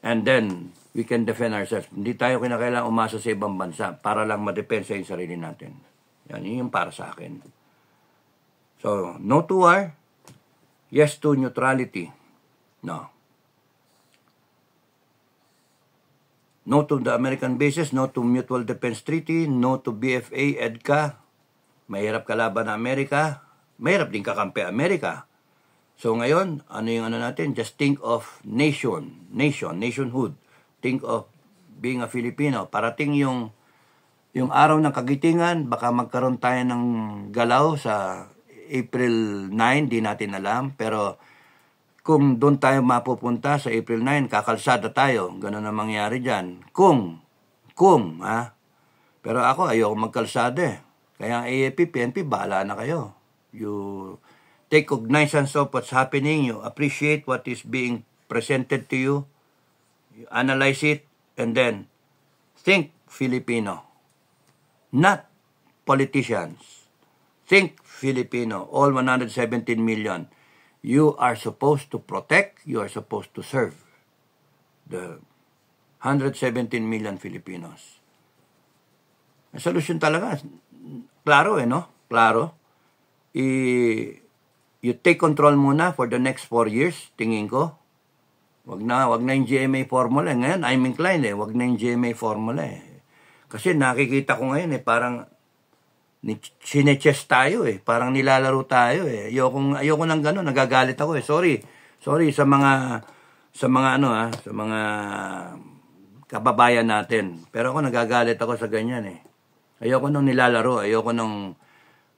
[SPEAKER 1] And then, we can defend ourselves. Hindi tayo kinakailangan umasa sa ibang bansa para lang madepensa yung sarili natin. Yan, yun yung para sa akin. So, no to war, yes to neutrality. No. No to the American bases, no to Mutual Defense Treaty, no to BFA, EDCA. Mahirap kalaban na Amerika. Mahirap din kakampi Amerika. So ngayon, ano yung ano natin? Just think of nation, nation, nationhood. Think of being a Filipino. Parating yung yung araw ng kagitingan, baka magkaroon tayo ng galaw sa April 9, di natin alam. Pero kung doon tayo mapupunta sa April 9, kakalsada tayo. Ganun ang mangyari dyan. Kung, kung, ha? Pero ako, ayoko magkalsada eh. Kaya ang AFP, PNP, bahala na kayo. You take cognizance of what's happening. You appreciate what is being presented to you. You analyze it. And then, think Filipino. Not politicians. Think Filipino. All 117 million you are supposed to protect, you are supposed to serve the 117 million Filipinos. Ang solusyon talaga, klaro eh, no? Klaro. I, you take control muna for the next four years, tingin ko. Wag na, wag na yung GMA formula. Ngayon, I'm inclined eh, wag na yung GMA formula eh. Kasi nakikita ko ngayon eh, parang sinechess tayo eh. Parang nilalaro tayo eh. Ayoko, ayoko nang gano'n. Nagagalit ako eh. Sorry. Sorry sa mga, sa mga ano ah, sa mga kababayan natin. Pero ako nagagalit ako sa ganyan eh. Ayoko nung nilalaro. Ayoko nung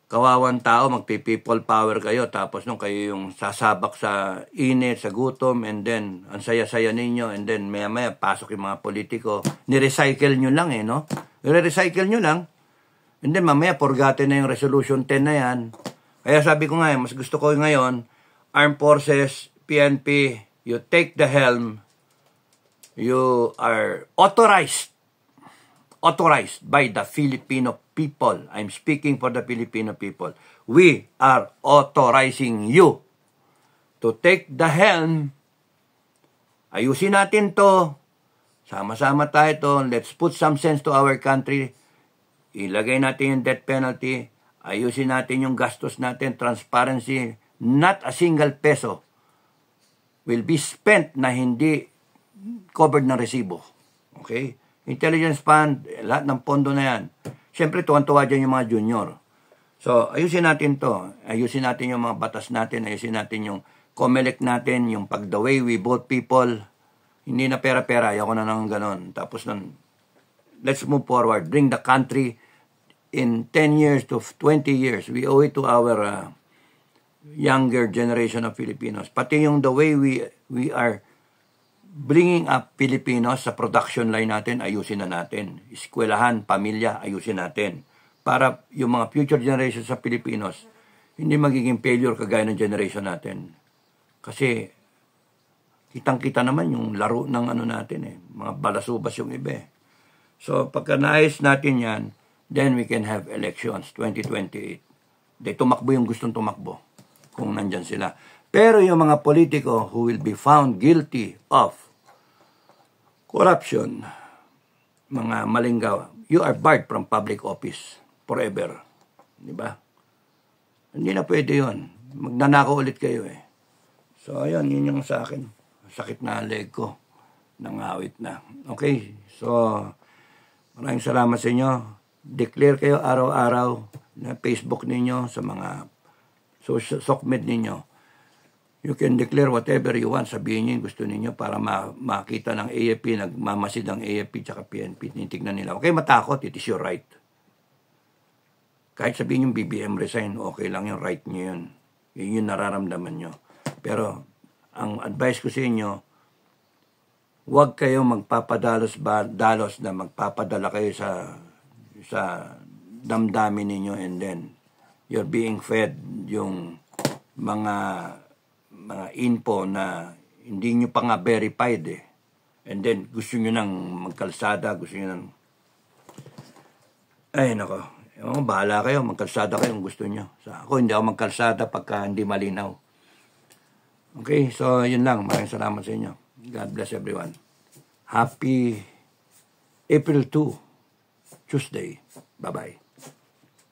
[SPEAKER 1] kawawan tao, magpi-people power kayo. Tapos nung kayo yung sasabak sa init, sa gutom, and then ang saya-saya ninyo. And then maya-maya pasok yung mga politiko. Ni-recycle nyo lang eh, no? Re-recycle nyo lang And mamaya, forgotten na yung resolution 10 na yan. Kaya sabi ko ngayon, eh, mas gusto ko ngayon, Armed Forces, PNP, you take the helm. You are authorized. Authorized by the Filipino people. I'm speaking for the Filipino people. We are authorizing you to take the helm. Ayusin natin to. Sama-sama tayo to. Let's put some sense to our country ilagay natin yung death penalty, ayusin natin yung gastos natin, transparency, not a single peso will be spent na hindi covered ng resibo. Okay? Intelligence Fund, lahat ng pondo na yan. Siyempre, tuwan-tuwa dyan yung mga junior. So, ayusin natin to. Ayusin natin yung mga batas natin. Ayusin natin yung COMELEC natin, yung pag the way we vote people. Hindi na pera-pera. Ayoko na nang ganun. Tapos nun, let's move forward. Bring the country in 10 years to 20 years, we owe it to our uh, younger generation of Filipinos. Pati yung the way we, we are bringing up Filipinos sa production line natin, ayusin na natin. Eskwelahan, pamilya, ayusin natin. Para yung mga future generations sa Pilipinos, hindi magiging failure kagaya ng generation natin. Kasi kitang-kita naman yung laro ng ano natin eh. Mga balasubas yung iba eh. So pagka naayos natin yan, then we can have elections 2028. They tumakbo yung gustong tumakbo kung nandyan sila. Pero yung mga politiko who will be found guilty of corruption, mga malinggaw, you are barred from public office forever. Di ba? Hindi na pwede yun. Magnanako ulit kayo eh. So, ayun, yun yung sa akin. Sakit na leg ko. Nangawit na. Okay? So, maraming salamat sa inyo. Declare kayo araw-araw na Facebook ninyo, sa mga social socmed ninyo. You can declare whatever you want, sabihin niyo gusto ninyo para ma- makita ng AFP, nagmamasid ng AFP tsaka PNP, tinitignan nila. Okay, matakot, it is your right. Kahit sabihin yung BBM resign, okay lang yung right niyo yun. Yun yung nararamdaman nyo. Pero, ang advice ko sa inyo, huwag kayong magpapadalos ba, dalos na magpapadala kayo sa sa damdamin ninyo and then you're being fed yung mga mga info na hindi nyo pa nga verified eh. And then gusto nyo nang magkalsada, gusto nyo nang ay nako, oh, bahala kayo, magkalsada kayo kung gusto nyo. Sa ako, hindi ako magkalsada pagka hindi malinaw. Okay, so yun lang. Maraming salamat sa inyo. God bless everyone. Happy April 2. just day. Bye bye.